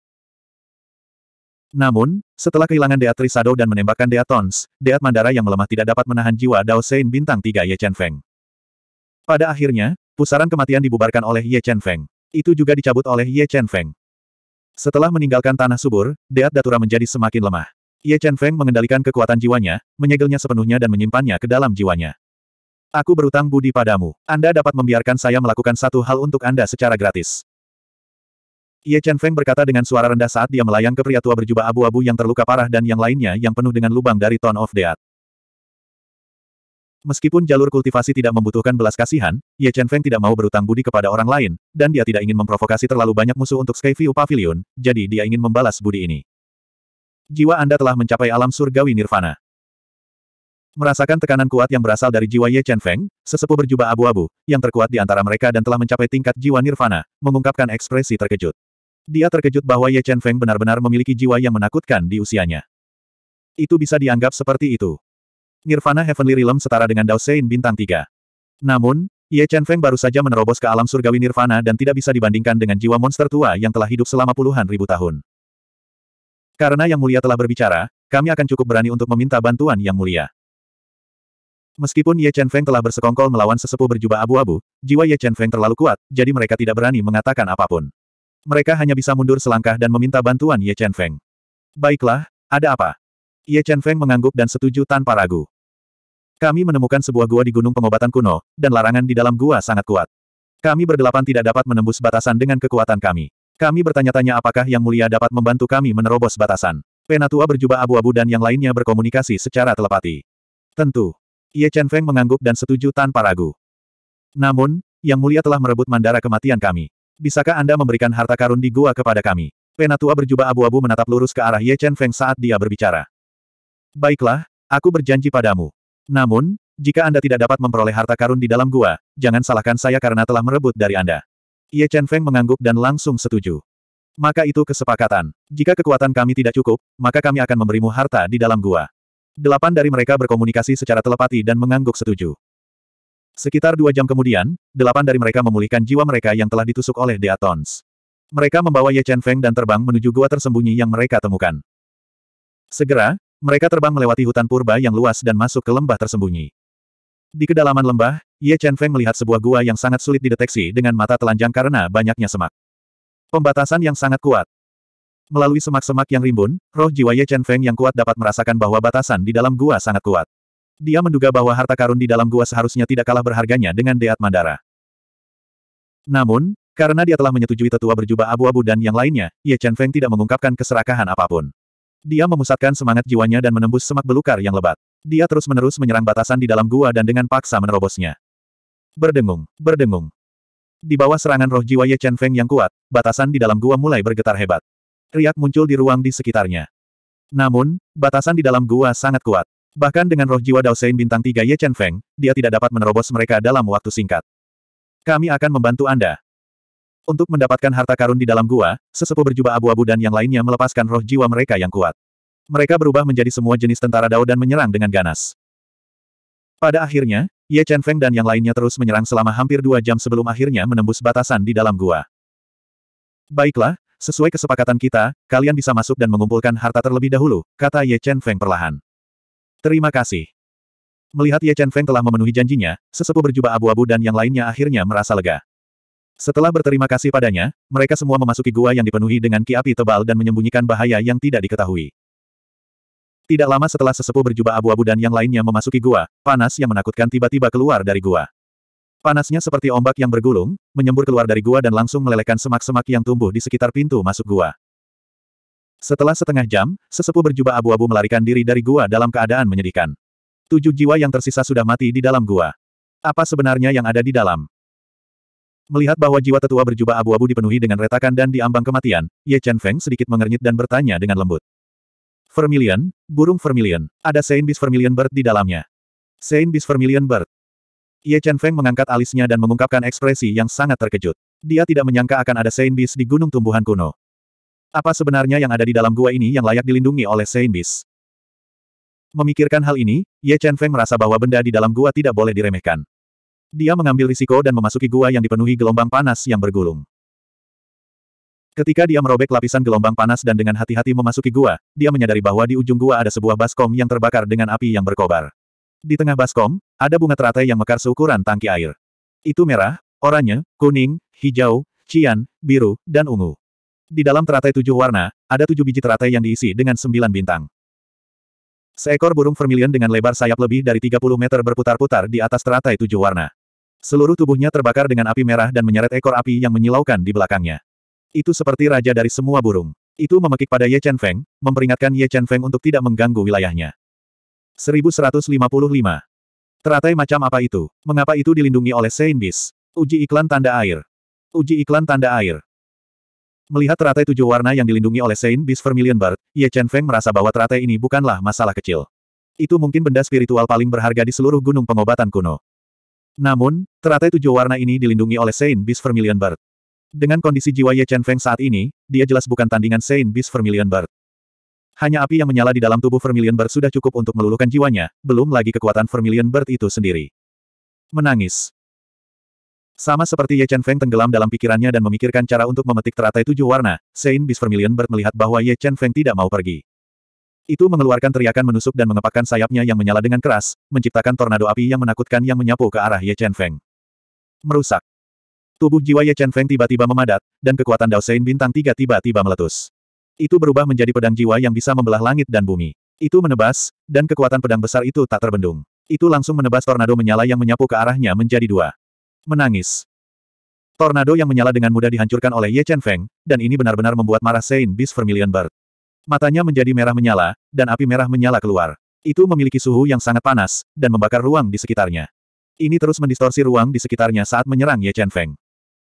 Namun, setelah kehilangan Deat Shadow dan menembakkan Deatons, Deat Mandara yang melemah tidak dapat menahan jiwa Dao Sein bintang 3 Ye Chen Feng. Pada akhirnya, pusaran kematian dibubarkan oleh Ye Chen Feng. Itu juga dicabut oleh Ye Chen Feng. Setelah meninggalkan tanah subur, Deat Datura menjadi semakin lemah. Ye Chen Feng mengendalikan kekuatan jiwanya, menyegelnya sepenuhnya dan menyimpannya ke dalam jiwanya. Aku berutang budi padamu. Anda dapat membiarkan saya melakukan satu hal untuk Anda secara gratis. Ye Chen Feng berkata dengan suara rendah saat dia melayang ke pria tua berjubah abu-abu yang terluka parah dan yang lainnya yang penuh dengan lubang dari Ton of Death. Meskipun jalur kultivasi tidak membutuhkan belas kasihan, Ye Chen Feng tidak mau berutang budi kepada orang lain, dan dia tidak ingin memprovokasi terlalu banyak musuh untuk Skyview Pavilion, jadi dia ingin membalas budi ini. Jiwa Anda telah mencapai alam surgawi nirvana. Merasakan tekanan kuat yang berasal dari jiwa Ye Chen Feng, sesepuh berjubah abu-abu, yang terkuat di antara mereka dan telah mencapai tingkat jiwa nirvana, mengungkapkan ekspresi terkejut. Dia terkejut bahwa Ye Chen Feng benar-benar memiliki jiwa yang menakutkan di usianya. Itu bisa dianggap seperti itu. Nirvana Heavenly Realm setara dengan Dao Sein bintang 3. Namun, Ye Chen Feng baru saja menerobos ke alam surgawi nirvana dan tidak bisa dibandingkan dengan jiwa monster tua yang telah hidup selama puluhan ribu tahun. Karena Yang Mulia telah berbicara, kami akan cukup berani untuk meminta bantuan Yang Mulia. Meskipun Ye Chen Feng telah bersekongkol melawan sesepuh berjubah abu-abu, jiwa Ye Chen Feng terlalu kuat, jadi mereka tidak berani mengatakan apapun. Mereka hanya bisa mundur selangkah dan meminta bantuan Ye Chen Feng. Baiklah, ada apa? Ye Chen Feng mengangguk dan setuju tanpa ragu. Kami menemukan sebuah gua di Gunung Pengobatan Kuno, dan larangan di dalam gua sangat kuat. Kami berdelapan tidak dapat menembus batasan dengan kekuatan kami. Kami bertanya-tanya apakah Yang Mulia dapat membantu kami menerobos batasan. Penatua berjubah abu-abu dan yang lainnya berkomunikasi secara telepati. Tentu, Ye Chen Feng mengangguk dan setuju tanpa ragu. Namun, Yang Mulia telah merebut mandara kematian kami. Bisakah Anda memberikan harta karun di gua kepada kami? Penatua berjubah abu-abu menatap lurus ke arah Ye Chen Feng saat dia berbicara. Baiklah, aku berjanji padamu. Namun, jika Anda tidak dapat memperoleh harta karun di dalam gua, jangan salahkan saya karena telah merebut dari Anda. Ye Chen Feng mengangguk dan langsung setuju. Maka itu kesepakatan. Jika kekuatan kami tidak cukup, maka kami akan memberimu harta di dalam gua. Delapan dari mereka berkomunikasi secara telepati dan mengangguk setuju. Sekitar dua jam kemudian, delapan dari mereka memulihkan jiwa mereka yang telah ditusuk oleh Deatons. Mereka membawa Ye Chen Feng dan terbang menuju gua tersembunyi yang mereka temukan. Segera, mereka terbang melewati hutan purba yang luas dan masuk ke lembah tersembunyi. Di kedalaman lembah, Ye Chen Feng melihat sebuah gua yang sangat sulit dideteksi dengan mata telanjang karena banyaknya semak. Pembatasan yang sangat kuat. Melalui semak-semak yang rimbun, roh jiwa Ye Chen Feng yang kuat dapat merasakan bahwa batasan di dalam gua sangat kuat. Dia menduga bahwa harta karun di dalam gua seharusnya tidak kalah berharganya dengan Deat Mandara. Namun, karena dia telah menyetujui tetua berjubah abu-abu dan yang lainnya, Ye Chen Feng tidak mengungkapkan keserakahan apapun. Dia memusatkan semangat jiwanya dan menembus semak belukar yang lebat. Dia terus-menerus menyerang batasan di dalam gua dan dengan paksa menerobosnya. Berdengung, berdengung. Di bawah serangan roh jiwa Ye Chen Feng yang kuat, batasan di dalam gua mulai bergetar hebat riak muncul di ruang di sekitarnya. Namun, batasan di dalam gua sangat kuat. Bahkan dengan roh jiwa Dao Daosein bintang 3 Ye Chen Feng, dia tidak dapat menerobos mereka dalam waktu singkat. Kami akan membantu Anda. Untuk mendapatkan harta karun di dalam gua, sesepuh berjubah abu-abu dan yang lainnya melepaskan roh jiwa mereka yang kuat. Mereka berubah menjadi semua jenis tentara Dao dan menyerang dengan ganas. Pada akhirnya, Ye Chen Feng dan yang lainnya terus menyerang selama hampir dua jam sebelum akhirnya menembus batasan di dalam gua. Baiklah, Sesuai kesepakatan kita, kalian bisa masuk dan mengumpulkan harta terlebih dahulu, kata Ye Chen Feng perlahan. Terima kasih. Melihat Ye Chen Feng telah memenuhi janjinya, sesepuh berjubah abu-abu dan yang lainnya akhirnya merasa lega. Setelah berterima kasih padanya, mereka semua memasuki gua yang dipenuhi dengan ki api tebal dan menyembunyikan bahaya yang tidak diketahui. Tidak lama setelah sesepuh berjubah abu-abu dan yang lainnya memasuki gua, panas yang menakutkan tiba-tiba keluar dari gua. Panasnya seperti ombak yang bergulung, menyembur keluar dari gua dan langsung melelehkan semak-semak yang tumbuh di sekitar pintu masuk gua. Setelah setengah jam, sesepuh berjubah abu-abu melarikan diri dari gua dalam keadaan menyedihkan. Tujuh jiwa yang tersisa sudah mati di dalam gua. Apa sebenarnya yang ada di dalam? Melihat bahwa jiwa tetua berjubah abu-abu dipenuhi dengan retakan dan diambang kematian, Ye Chen Feng sedikit mengernyit dan bertanya dengan lembut. Vermilion, burung vermilion, ada Saint Beast Vermilion Bird di dalamnya. Saint Beast Vermilion Bird, Ye Chen Feng mengangkat alisnya dan mengungkapkan ekspresi yang sangat terkejut. Dia tidak menyangka akan ada Saint Beast di gunung tumbuhan kuno. Apa sebenarnya yang ada di dalam gua ini yang layak dilindungi oleh Saint Beast? Memikirkan hal ini, Ye Chen Feng merasa bahwa benda di dalam gua tidak boleh diremehkan. Dia mengambil risiko dan memasuki gua yang dipenuhi gelombang panas yang bergulung. Ketika dia merobek lapisan gelombang panas dan dengan hati-hati memasuki gua, dia menyadari bahwa di ujung gua ada sebuah baskom yang terbakar dengan api yang berkobar. Di tengah baskom, ada bunga teratai yang mekar seukuran tangki air. Itu merah, oranye, kuning, hijau, cian, biru, dan ungu. Di dalam teratai tujuh warna, ada tujuh biji teratai yang diisi dengan sembilan bintang. Seekor burung vermilion dengan lebar sayap lebih dari 30 meter berputar-putar di atas teratai tujuh warna. Seluruh tubuhnya terbakar dengan api merah dan menyeret ekor api yang menyilaukan di belakangnya. Itu seperti raja dari semua burung. Itu memekik pada Ye Chen Feng, memperingatkan Ye Chen Feng untuk tidak mengganggu wilayahnya. 1155. Teratai macam apa itu? Mengapa itu dilindungi oleh Saint Bis? Uji iklan tanda air. Uji iklan tanda air. Melihat teratai tujuh warna yang dilindungi oleh Saint Beast Vermilion Bird, Ye Chen Feng merasa bahwa teratai ini bukanlah masalah kecil. Itu mungkin benda spiritual paling berharga di seluruh gunung pengobatan kuno. Namun, teratai tujuh warna ini dilindungi oleh Saint Beast Vermilion Bird. Dengan kondisi jiwa Ye Chen Feng saat ini, dia jelas bukan tandingan Saint Beast Vermilion Bird. Hanya api yang menyala di dalam tubuh Vermilion Bird sudah cukup untuk meluluhkan jiwanya, belum lagi kekuatan Vermilion Bird itu sendiri. Menangis. Sama seperti Ye Chen Feng tenggelam dalam pikirannya dan memikirkan cara untuk memetik teratai tujuh warna, Sein Bis Vermilion Bird melihat bahwa Ye Chen Feng tidak mau pergi. Itu mengeluarkan teriakan menusuk dan mengepakkan sayapnya yang menyala dengan keras, menciptakan tornado api yang menakutkan yang menyapu ke arah Ye Chen Feng. Merusak. Tubuh jiwa Ye Chen Feng tiba-tiba memadat, dan kekuatan Dao Sein bintang tiga tiba-tiba meletus. Itu berubah menjadi pedang jiwa yang bisa membelah langit dan bumi. Itu menebas, dan kekuatan pedang besar itu tak terbendung. Itu langsung menebas tornado menyala yang menyapu ke arahnya menjadi dua. Menangis. Tornado yang menyala dengan mudah dihancurkan oleh Ye Chen Feng, dan ini benar-benar membuat marah Saint Beast Vermilion Bird. Matanya menjadi merah menyala, dan api merah menyala keluar. Itu memiliki suhu yang sangat panas, dan membakar ruang di sekitarnya. Ini terus mendistorsi ruang di sekitarnya saat menyerang Ye Chen Feng.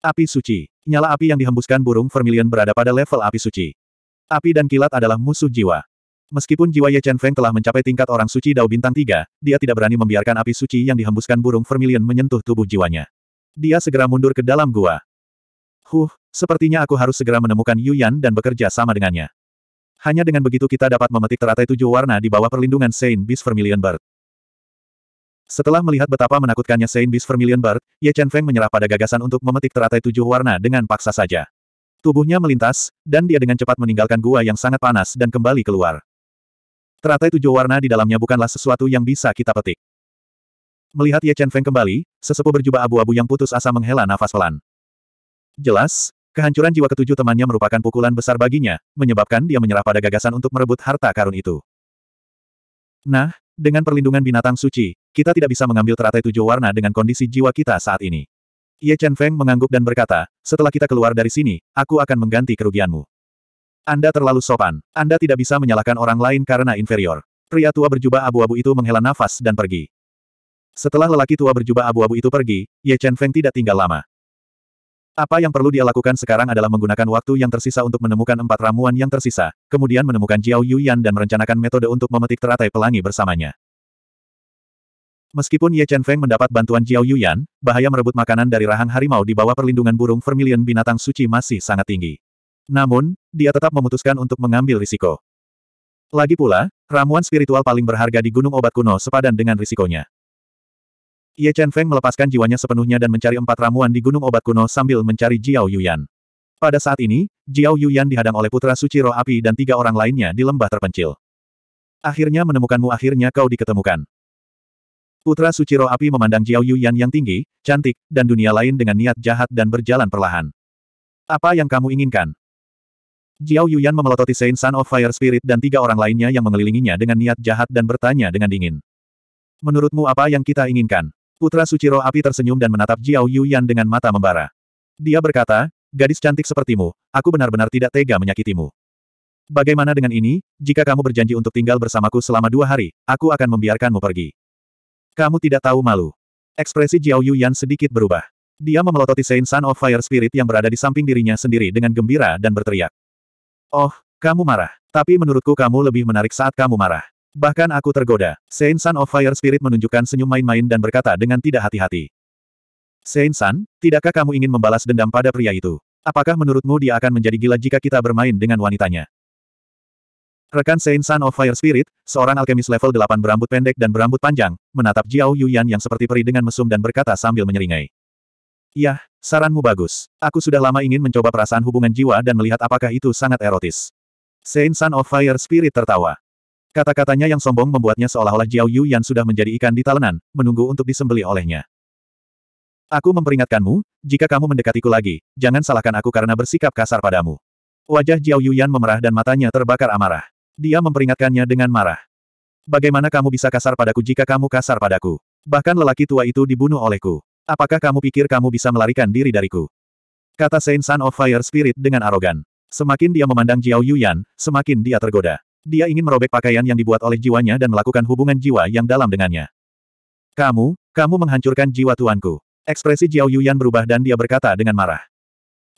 Api suci. Nyala api yang dihembuskan burung vermilion berada pada level api suci. Api dan kilat adalah musuh jiwa. Meskipun jiwa Ye Chen Feng telah mencapai tingkat orang suci Dao Bintang 3, dia tidak berani membiarkan api suci yang dihembuskan burung vermilion menyentuh tubuh jiwanya. Dia segera mundur ke dalam gua. Huh, sepertinya aku harus segera menemukan Yu Yan dan bekerja sama dengannya. Hanya dengan begitu kita dapat memetik teratai tujuh warna di bawah perlindungan Saint Beast Vermilion Bird. Setelah melihat betapa menakutkannya Saint Beast Vermilion Bird, Ye Chen Feng menyerah pada gagasan untuk memetik teratai tujuh warna dengan paksa saja. Tubuhnya melintas, dan dia dengan cepat meninggalkan gua yang sangat panas dan kembali keluar. Teratai tujuh warna di dalamnya bukanlah sesuatu yang bisa kita petik. Melihat Ye Chen Feng kembali, sesepuh berjubah abu-abu yang putus asa menghela nafas pelan. Jelas, kehancuran jiwa ketujuh temannya merupakan pukulan besar baginya, menyebabkan dia menyerah pada gagasan untuk merebut harta karun itu. Nah, dengan perlindungan binatang suci, kita tidak bisa mengambil teratai tujuh warna dengan kondisi jiwa kita saat ini. Ye Chen Feng mengangguk dan berkata, setelah kita keluar dari sini, aku akan mengganti kerugianmu. Anda terlalu sopan. Anda tidak bisa menyalahkan orang lain karena inferior. Pria tua berjubah abu-abu itu menghela nafas dan pergi. Setelah lelaki tua berjubah abu-abu itu pergi, Ye Chen Feng tidak tinggal lama. Apa yang perlu dia lakukan sekarang adalah menggunakan waktu yang tersisa untuk menemukan empat ramuan yang tersisa, kemudian menemukan Jiao Yuyan dan merencanakan metode untuk memetik teratai pelangi bersamanya. Meskipun Ye Chen Feng mendapat bantuan Jiao Yuyan, bahaya merebut makanan dari rahang harimau di bawah perlindungan burung vermilion binatang suci masih sangat tinggi. Namun, dia tetap memutuskan untuk mengambil risiko. Lagi pula, ramuan spiritual paling berharga di gunung obat kuno sepadan dengan risikonya. Ye Chen Feng melepaskan jiwanya sepenuhnya dan mencari empat ramuan di gunung obat kuno sambil mencari Jiao Yuyan. Pada saat ini, Jiao Yuyan dihadang oleh putra suci roh api dan tiga orang lainnya di lembah terpencil. Akhirnya menemukanmu akhirnya kau diketemukan. Putra Suciro Api memandang Jiao Yuyan yang tinggi, cantik, dan dunia lain dengan niat jahat dan berjalan perlahan. Apa yang kamu inginkan? Jiao Yuyan memelototi Saint Sun of Fire Spirit dan tiga orang lainnya yang mengelilinginya dengan niat jahat dan bertanya dengan dingin. Menurutmu apa yang kita inginkan? Putra Suciro Api tersenyum dan menatap Jiao Yuyan dengan mata membara. Dia berkata, gadis cantik sepertimu, aku benar-benar tidak tega menyakitimu. Bagaimana dengan ini, jika kamu berjanji untuk tinggal bersamaku selama dua hari, aku akan membiarkanmu pergi. Kamu tidak tahu malu. Ekspresi Jiao Yuyan sedikit berubah. Dia memelototi Saint Sun of Fire Spirit yang berada di samping dirinya sendiri dengan gembira dan berteriak. Oh, kamu marah. Tapi menurutku kamu lebih menarik saat kamu marah. Bahkan aku tergoda. Saint Sun of Fire Spirit menunjukkan senyum main-main dan berkata dengan tidak hati-hati. Saint Sun, tidakkah kamu ingin membalas dendam pada pria itu? Apakah menurutmu dia akan menjadi gila jika kita bermain dengan wanitanya? Rekan Saint Sun of Fire Spirit, seorang alkemis level 8 berambut pendek dan berambut panjang, menatap Jiao Yuyan yang seperti peri dengan mesum dan berkata sambil menyeringai. Yah, saranmu bagus. Aku sudah lama ingin mencoba perasaan hubungan jiwa dan melihat apakah itu sangat erotis. Saint Sun of Fire Spirit tertawa. Kata-katanya yang sombong membuatnya seolah-olah Jiao Yuyan sudah menjadi ikan di talenan, menunggu untuk disembeli olehnya. Aku memperingatkanmu, jika kamu mendekatiku lagi, jangan salahkan aku karena bersikap kasar padamu. Wajah Jiao Yuyan memerah dan matanya terbakar amarah. Dia memperingatkannya dengan marah. Bagaimana kamu bisa kasar padaku jika kamu kasar padaku? Bahkan lelaki tua itu dibunuh olehku. Apakah kamu pikir kamu bisa melarikan diri dariku? Kata Saint Sun of Fire Spirit dengan arogan. Semakin dia memandang Jiao Yuyan, semakin dia tergoda. Dia ingin merobek pakaian yang dibuat oleh jiwanya dan melakukan hubungan jiwa yang dalam dengannya. Kamu, kamu menghancurkan jiwa tuanku. Ekspresi Jiao Yuyan berubah dan dia berkata dengan marah.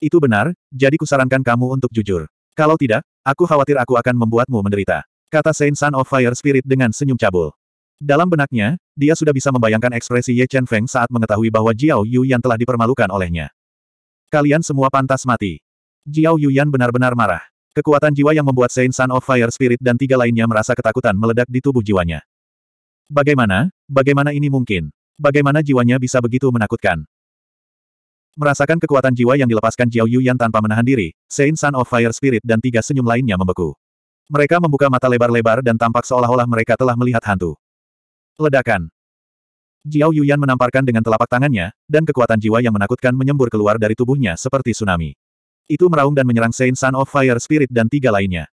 Itu benar, jadi kusarankan kamu untuk jujur. Kalau tidak, aku khawatir aku akan membuatmu menderita. Kata Saint Sun of Fire Spirit dengan senyum cabul. Dalam benaknya, dia sudah bisa membayangkan ekspresi Ye Chen Feng saat mengetahui bahwa Jiao Yu yang telah dipermalukan olehnya. Kalian semua pantas mati. Jiao Yu Yan benar-benar marah. Kekuatan jiwa yang membuat Saint Sun of Fire Spirit dan tiga lainnya merasa ketakutan meledak di tubuh jiwanya. Bagaimana, bagaimana ini mungkin? Bagaimana jiwanya bisa begitu menakutkan? Merasakan kekuatan jiwa yang dilepaskan Jiao Yuyan tanpa menahan diri, Saint Sun of Fire Spirit dan tiga senyum lainnya membeku. Mereka membuka mata lebar-lebar dan tampak seolah-olah mereka telah melihat hantu. Ledakan. Jiao Yuyan menamparkan dengan telapak tangannya, dan kekuatan jiwa yang menakutkan menyembur keluar dari tubuhnya seperti tsunami. Itu meraung dan menyerang Saint Sun of Fire Spirit dan tiga lainnya.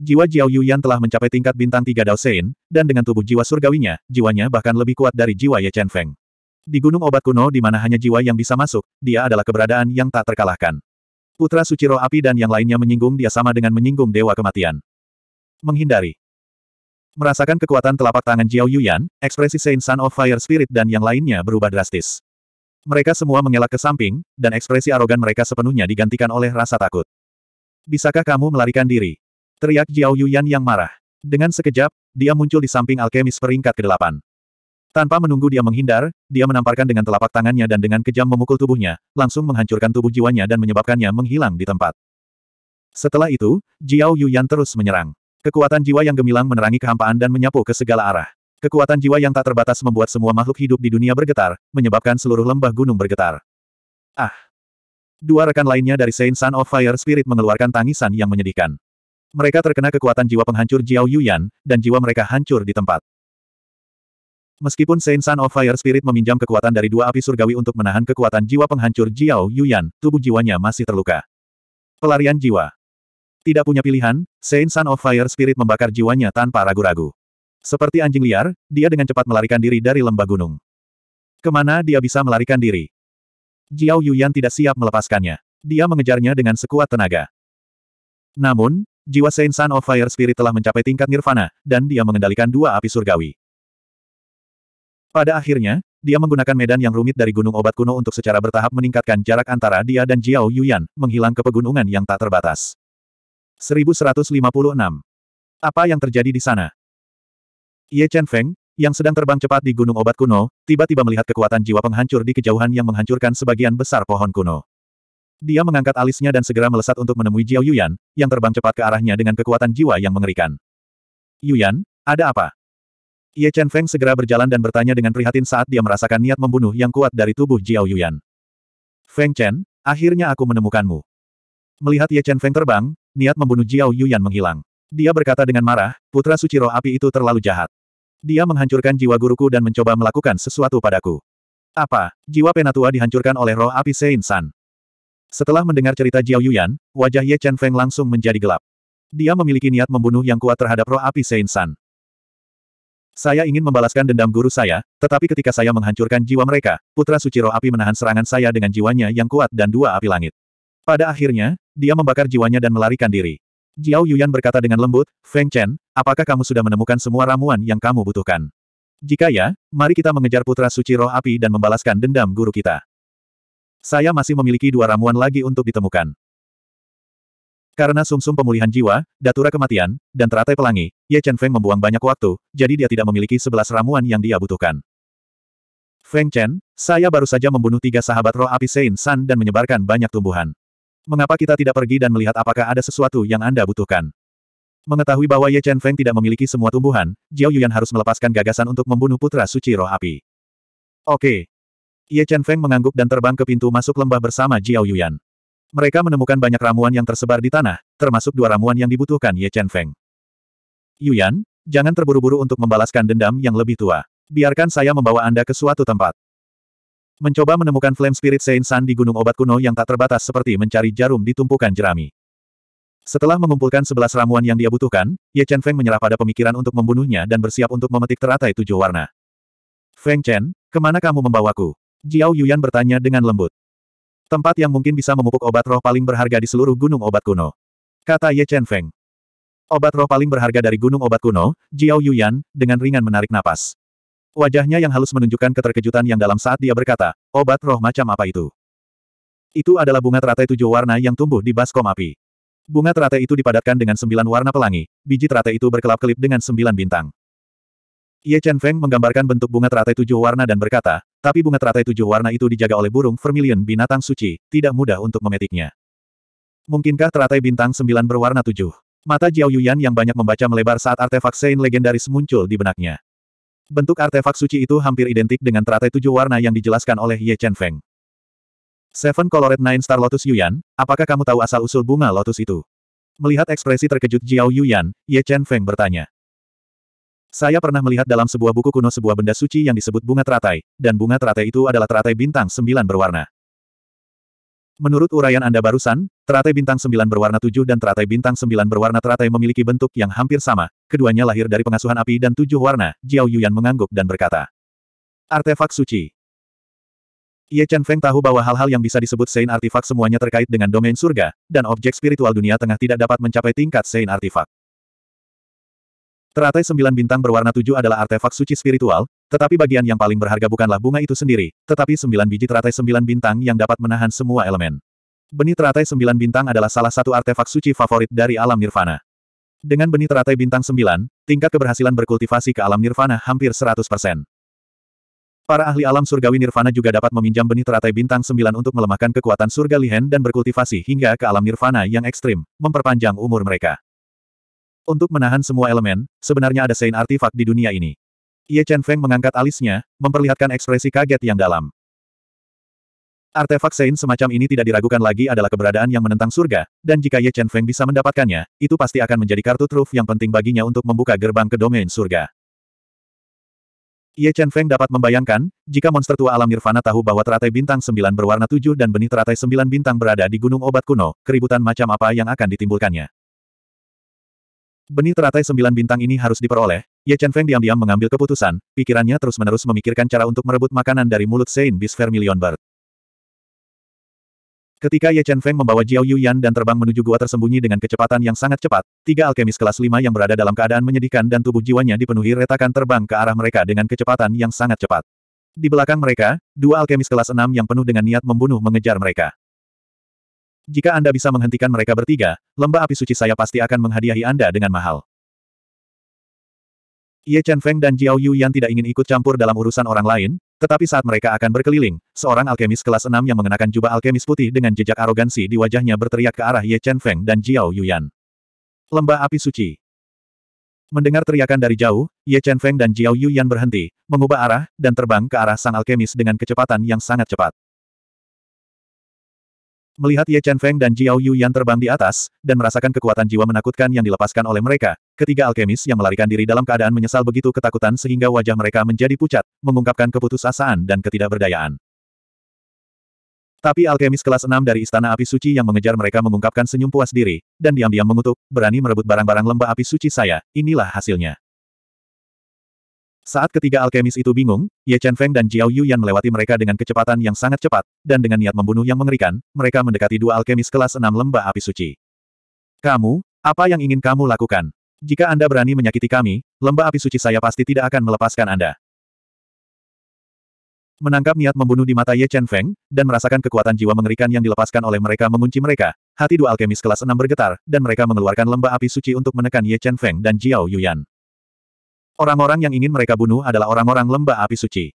Jiwa Jiao Yuyan telah mencapai tingkat bintang tiga Dao Sein, dan dengan tubuh jiwa surgawinya, jiwanya bahkan lebih kuat dari jiwa Ye Chen Feng. Di gunung obat kuno di mana hanya jiwa yang bisa masuk, dia adalah keberadaan yang tak terkalahkan. Putra suci Roh Api dan yang lainnya menyinggung dia sama dengan menyinggung Dewa Kematian. Menghindari. Merasakan kekuatan telapak tangan Jiao Yuyan, ekspresi Saint Sun of Fire Spirit dan yang lainnya berubah drastis. Mereka semua mengelak ke samping, dan ekspresi arogan mereka sepenuhnya digantikan oleh rasa takut. Bisakah kamu melarikan diri? Teriak Jiao Yuyan yang marah. Dengan sekejap, dia muncul di samping alkemis peringkat ke-8. Tanpa menunggu dia menghindar, dia menamparkan dengan telapak tangannya dan dengan kejam memukul tubuhnya, langsung menghancurkan tubuh jiwanya dan menyebabkannya menghilang di tempat. Setelah itu, Jiao Yuyan terus menyerang. Kekuatan jiwa yang gemilang menerangi kehampaan dan menyapu ke segala arah. Kekuatan jiwa yang tak terbatas membuat semua makhluk hidup di dunia bergetar, menyebabkan seluruh lembah gunung bergetar. Ah! Dua rekan lainnya dari Saint Sun of Fire Spirit mengeluarkan tangisan yang menyedihkan. Mereka terkena kekuatan jiwa penghancur Jiao Yuyan, dan jiwa mereka hancur di tempat. Meskipun Saint Sun of Fire Spirit meminjam kekuatan dari dua api surgawi untuk menahan kekuatan jiwa penghancur Jiao Yuyan, tubuh jiwanya masih terluka. Pelarian jiwa. Tidak punya pilihan, Saint Sun of Fire Spirit membakar jiwanya tanpa ragu-ragu. Seperti anjing liar, dia dengan cepat melarikan diri dari lembah gunung. Kemana dia bisa melarikan diri? Jiao Yuyan tidak siap melepaskannya. Dia mengejarnya dengan sekuat tenaga. Namun, jiwa Saint Sun of Fire Spirit telah mencapai tingkat nirvana, dan dia mengendalikan dua api surgawi. Pada akhirnya, dia menggunakan medan yang rumit dari gunung obat kuno untuk secara bertahap meningkatkan jarak antara dia dan Jiao Yuyan, menghilang ke pegunungan yang tak terbatas. 1156. Apa yang terjadi di sana? Ye Chen Feng, yang sedang terbang cepat di gunung obat kuno, tiba-tiba melihat kekuatan jiwa penghancur di kejauhan yang menghancurkan sebagian besar pohon kuno. Dia mengangkat alisnya dan segera melesat untuk menemui Jiao Yuyan, yang terbang cepat ke arahnya dengan kekuatan jiwa yang mengerikan. Yuyan, ada apa? Ye Chen Feng segera berjalan dan bertanya dengan prihatin saat dia merasakan niat membunuh yang kuat dari tubuh Jiao Yuan. Feng Chen, akhirnya aku menemukanmu. Melihat Ye Chen Feng terbang, niat membunuh Jiao Yuan menghilang. Dia berkata dengan marah, putra suci roh api itu terlalu jahat. Dia menghancurkan jiwa guruku dan mencoba melakukan sesuatu padaku. Apa? Jiwa penatua dihancurkan oleh roh api Sein San. Setelah mendengar cerita Jiao Yuan, wajah Ye Chen Feng langsung menjadi gelap. Dia memiliki niat membunuh yang kuat terhadap roh api Sein San. Saya ingin membalaskan dendam guru saya, tetapi ketika saya menghancurkan jiwa mereka, Putra suci roh Api menahan serangan saya dengan jiwanya yang kuat dan dua api langit. Pada akhirnya, dia membakar jiwanya dan melarikan diri. Jiao Yuyan berkata dengan lembut, Feng Chen, apakah kamu sudah menemukan semua ramuan yang kamu butuhkan? Jika ya, mari kita mengejar Putra suci roh Api dan membalaskan dendam guru kita. Saya masih memiliki dua ramuan lagi untuk ditemukan. Karena sumsum -sum pemulihan jiwa, datura kematian, dan teratai pelangi, Ye Chen Feng membuang banyak waktu, jadi dia tidak memiliki sebelas ramuan yang dia butuhkan. Feng Chen, saya baru saja membunuh tiga sahabat roh api Sein San dan menyebarkan banyak tumbuhan. Mengapa kita tidak pergi dan melihat apakah ada sesuatu yang Anda butuhkan? Mengetahui bahwa Ye Chen Feng tidak memiliki semua tumbuhan, Jiao Yuan harus melepaskan gagasan untuk membunuh putra suci roh api. Oke. Ye Chen Feng mengangguk dan terbang ke pintu masuk lembah bersama Jiao Yuan. Mereka menemukan banyak ramuan yang tersebar di tanah, termasuk dua ramuan yang dibutuhkan Ye Chen Feng. Yuyan, jangan terburu-buru untuk membalaskan dendam yang lebih tua. Biarkan saya membawa Anda ke suatu tempat. Mencoba menemukan Flame Spirit Saint San di Gunung Obat Kuno yang tak terbatas seperti mencari jarum di tumpukan jerami. Setelah mengumpulkan sebelas ramuan yang dia butuhkan, Ye Chen Feng menyerah pada pemikiran untuk membunuhnya dan bersiap untuk memetik teratai tujuh warna. Feng Chen, kemana kamu membawaku? Jiao Yuyan bertanya dengan lembut. Tempat yang mungkin bisa memupuk obat roh paling berharga di seluruh gunung obat kuno. Kata Ye Chen Feng. Obat roh paling berharga dari gunung obat kuno, Jiao Yuyan, dengan ringan menarik napas. Wajahnya yang halus menunjukkan keterkejutan yang dalam saat dia berkata, obat roh macam apa itu? Itu adalah bunga teratai tujuh warna yang tumbuh di baskom api. Bunga teratai itu dipadatkan dengan sembilan warna pelangi, biji teratai itu berkelap-kelip dengan sembilan bintang. Ye Chen Feng menggambarkan bentuk bunga teratai tujuh warna dan berkata, tapi bunga teratai tujuh warna itu dijaga oleh burung vermilion binatang suci, tidak mudah untuk memetiknya. Mungkinkah teratai bintang sembilan berwarna tujuh? Mata Jiao Yuyan yang banyak membaca melebar saat artefak Sein legendaris muncul di benaknya. Bentuk artefak suci itu hampir identik dengan teratai tujuh warna yang dijelaskan oleh Ye Chen Feng. Seven Colored Nine Star Lotus Yuyan, apakah kamu tahu asal-usul bunga lotus itu? Melihat ekspresi terkejut Jiao Yuyan, Ye Chen Feng bertanya. Saya pernah melihat dalam sebuah buku kuno sebuah benda suci yang disebut bunga teratai, dan bunga teratai itu adalah teratai bintang sembilan berwarna. Menurut uraian Anda barusan, teratai bintang sembilan berwarna tujuh dan teratai bintang sembilan berwarna teratai memiliki bentuk yang hampir sama, keduanya lahir dari pengasuhan api dan tujuh warna, Jiao Yuan mengangguk dan berkata. Artefak suci, Ye Chen Feng tahu bahwa hal-hal yang bisa disebut Sein artifak semuanya terkait dengan domain surga, dan objek spiritual dunia tengah tidak dapat mencapai tingkat Sein artifak. Teratai sembilan bintang berwarna tujuh adalah artefak suci spiritual, tetapi bagian yang paling berharga bukanlah bunga itu sendiri, tetapi sembilan biji teratai sembilan bintang yang dapat menahan semua elemen. Benih teratai sembilan bintang adalah salah satu artefak suci favorit dari alam nirvana. Dengan benih teratai bintang sembilan, tingkat keberhasilan berkultivasi ke alam nirvana hampir 100%. Para ahli alam surgawi nirvana juga dapat meminjam benih teratai bintang sembilan untuk melemahkan kekuatan surga lihen dan berkultivasi hingga ke alam nirvana yang ekstrim, memperpanjang umur mereka. Untuk menahan semua elemen, sebenarnya ada sein artifak di dunia ini. Ye Chen Feng mengangkat alisnya, memperlihatkan ekspresi kaget yang dalam. Artefak sein semacam ini tidak diragukan lagi adalah keberadaan yang menentang surga, dan jika Ye Chen Feng bisa mendapatkannya, itu pasti akan menjadi kartu truf yang penting baginya untuk membuka gerbang ke domain surga. Ye Chen Feng dapat membayangkan, jika monster tua alam nirvana tahu bahwa teratai bintang sembilan berwarna tujuh dan benih teratai sembilan bintang berada di gunung obat kuno, keributan macam apa yang akan ditimbulkannya. Benih teratai sembilan bintang ini harus diperoleh, Ye Chen Feng diam-diam mengambil keputusan, pikirannya terus-menerus memikirkan cara untuk merebut makanan dari mulut Saint Beast Vermilion Bird. Ketika Ye Chen Feng membawa Jiao Yuyan dan terbang menuju gua tersembunyi dengan kecepatan yang sangat cepat, tiga alkemis kelas lima yang berada dalam keadaan menyedihkan dan tubuh jiwanya dipenuhi retakan terbang ke arah mereka dengan kecepatan yang sangat cepat. Di belakang mereka, dua alkemis kelas enam yang penuh dengan niat membunuh mengejar mereka. Jika Anda bisa menghentikan mereka bertiga, lembah api suci saya pasti akan menghadiahi Anda dengan mahal. Ye Chen Feng dan Jiao Yu yang tidak ingin ikut campur dalam urusan orang lain, tetapi saat mereka akan berkeliling, seorang alkemis kelas 6 yang mengenakan jubah alkemis putih dengan jejak arogansi di wajahnya berteriak ke arah Ye Chen Feng dan Jiao Yuyan. Lembah Api Suci Mendengar teriakan dari jauh, Ye Chen Feng dan Jiao Yuyan berhenti, mengubah arah, dan terbang ke arah sang alkemis dengan kecepatan yang sangat cepat. Melihat Ye Chen Feng dan Jiao yang terbang di atas, dan merasakan kekuatan jiwa menakutkan yang dilepaskan oleh mereka, ketiga alkemis yang melarikan diri dalam keadaan menyesal begitu ketakutan sehingga wajah mereka menjadi pucat, mengungkapkan keputusasaan dan ketidakberdayaan. Tapi alkemis kelas 6 dari Istana Api Suci yang mengejar mereka mengungkapkan senyum puas diri, dan diam-diam mengutuk, berani merebut barang-barang lembah api suci saya, inilah hasilnya. Saat ketiga alkemis itu bingung, Ye Chen Feng dan Jiao Yuyan melewati mereka dengan kecepatan yang sangat cepat, dan dengan niat membunuh yang mengerikan, mereka mendekati dua alkemis kelas enam lembah api suci. Kamu, apa yang ingin kamu lakukan? Jika Anda berani menyakiti kami, lembah api suci saya pasti tidak akan melepaskan Anda. Menangkap niat membunuh di mata Ye Chen Feng, dan merasakan kekuatan jiwa mengerikan yang dilepaskan oleh mereka mengunci mereka, hati dua alkemis kelas enam bergetar, dan mereka mengeluarkan lembah api suci untuk menekan Ye Chen Feng dan Jiao Yuyan. Orang-orang yang ingin mereka bunuh adalah orang-orang lembah api suci.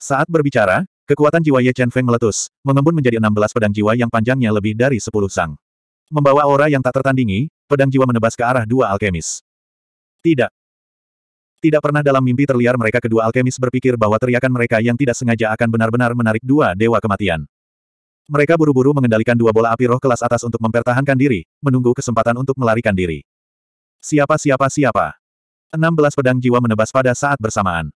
Saat berbicara, kekuatan jiwa Ye Chen Feng meletus, mengembun menjadi 16 pedang jiwa yang panjangnya lebih dari 10 sang. Membawa aura yang tak tertandingi, pedang jiwa menebas ke arah dua alkemis. Tidak. Tidak pernah dalam mimpi terliar mereka kedua alkemis berpikir bahwa teriakan mereka yang tidak sengaja akan benar-benar menarik dua dewa kematian. Mereka buru-buru mengendalikan dua bola api roh kelas atas untuk mempertahankan diri, menunggu kesempatan untuk melarikan diri. Siapa siapa siapa? 16 pedang jiwa menebas pada saat bersamaan.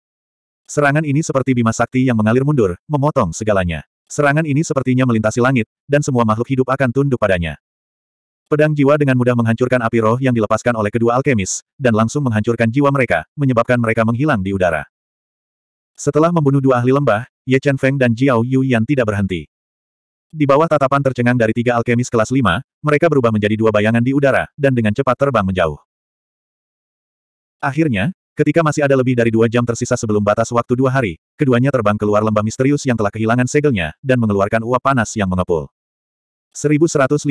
Serangan ini seperti bima sakti yang mengalir mundur, memotong segalanya. Serangan ini sepertinya melintasi langit, dan semua makhluk hidup akan tunduk padanya. Pedang jiwa dengan mudah menghancurkan api roh yang dilepaskan oleh kedua alkemis, dan langsung menghancurkan jiwa mereka, menyebabkan mereka menghilang di udara. Setelah membunuh dua ahli lembah, Ye Chen Feng dan Jiao Yu Yan tidak berhenti. Di bawah tatapan tercengang dari tiga alkemis kelas lima, mereka berubah menjadi dua bayangan di udara, dan dengan cepat terbang menjauh. Akhirnya, ketika masih ada lebih dari dua jam tersisa sebelum batas waktu dua hari, keduanya terbang keluar lembah misterius yang telah kehilangan segelnya, dan mengeluarkan uap panas yang mengepul. 1157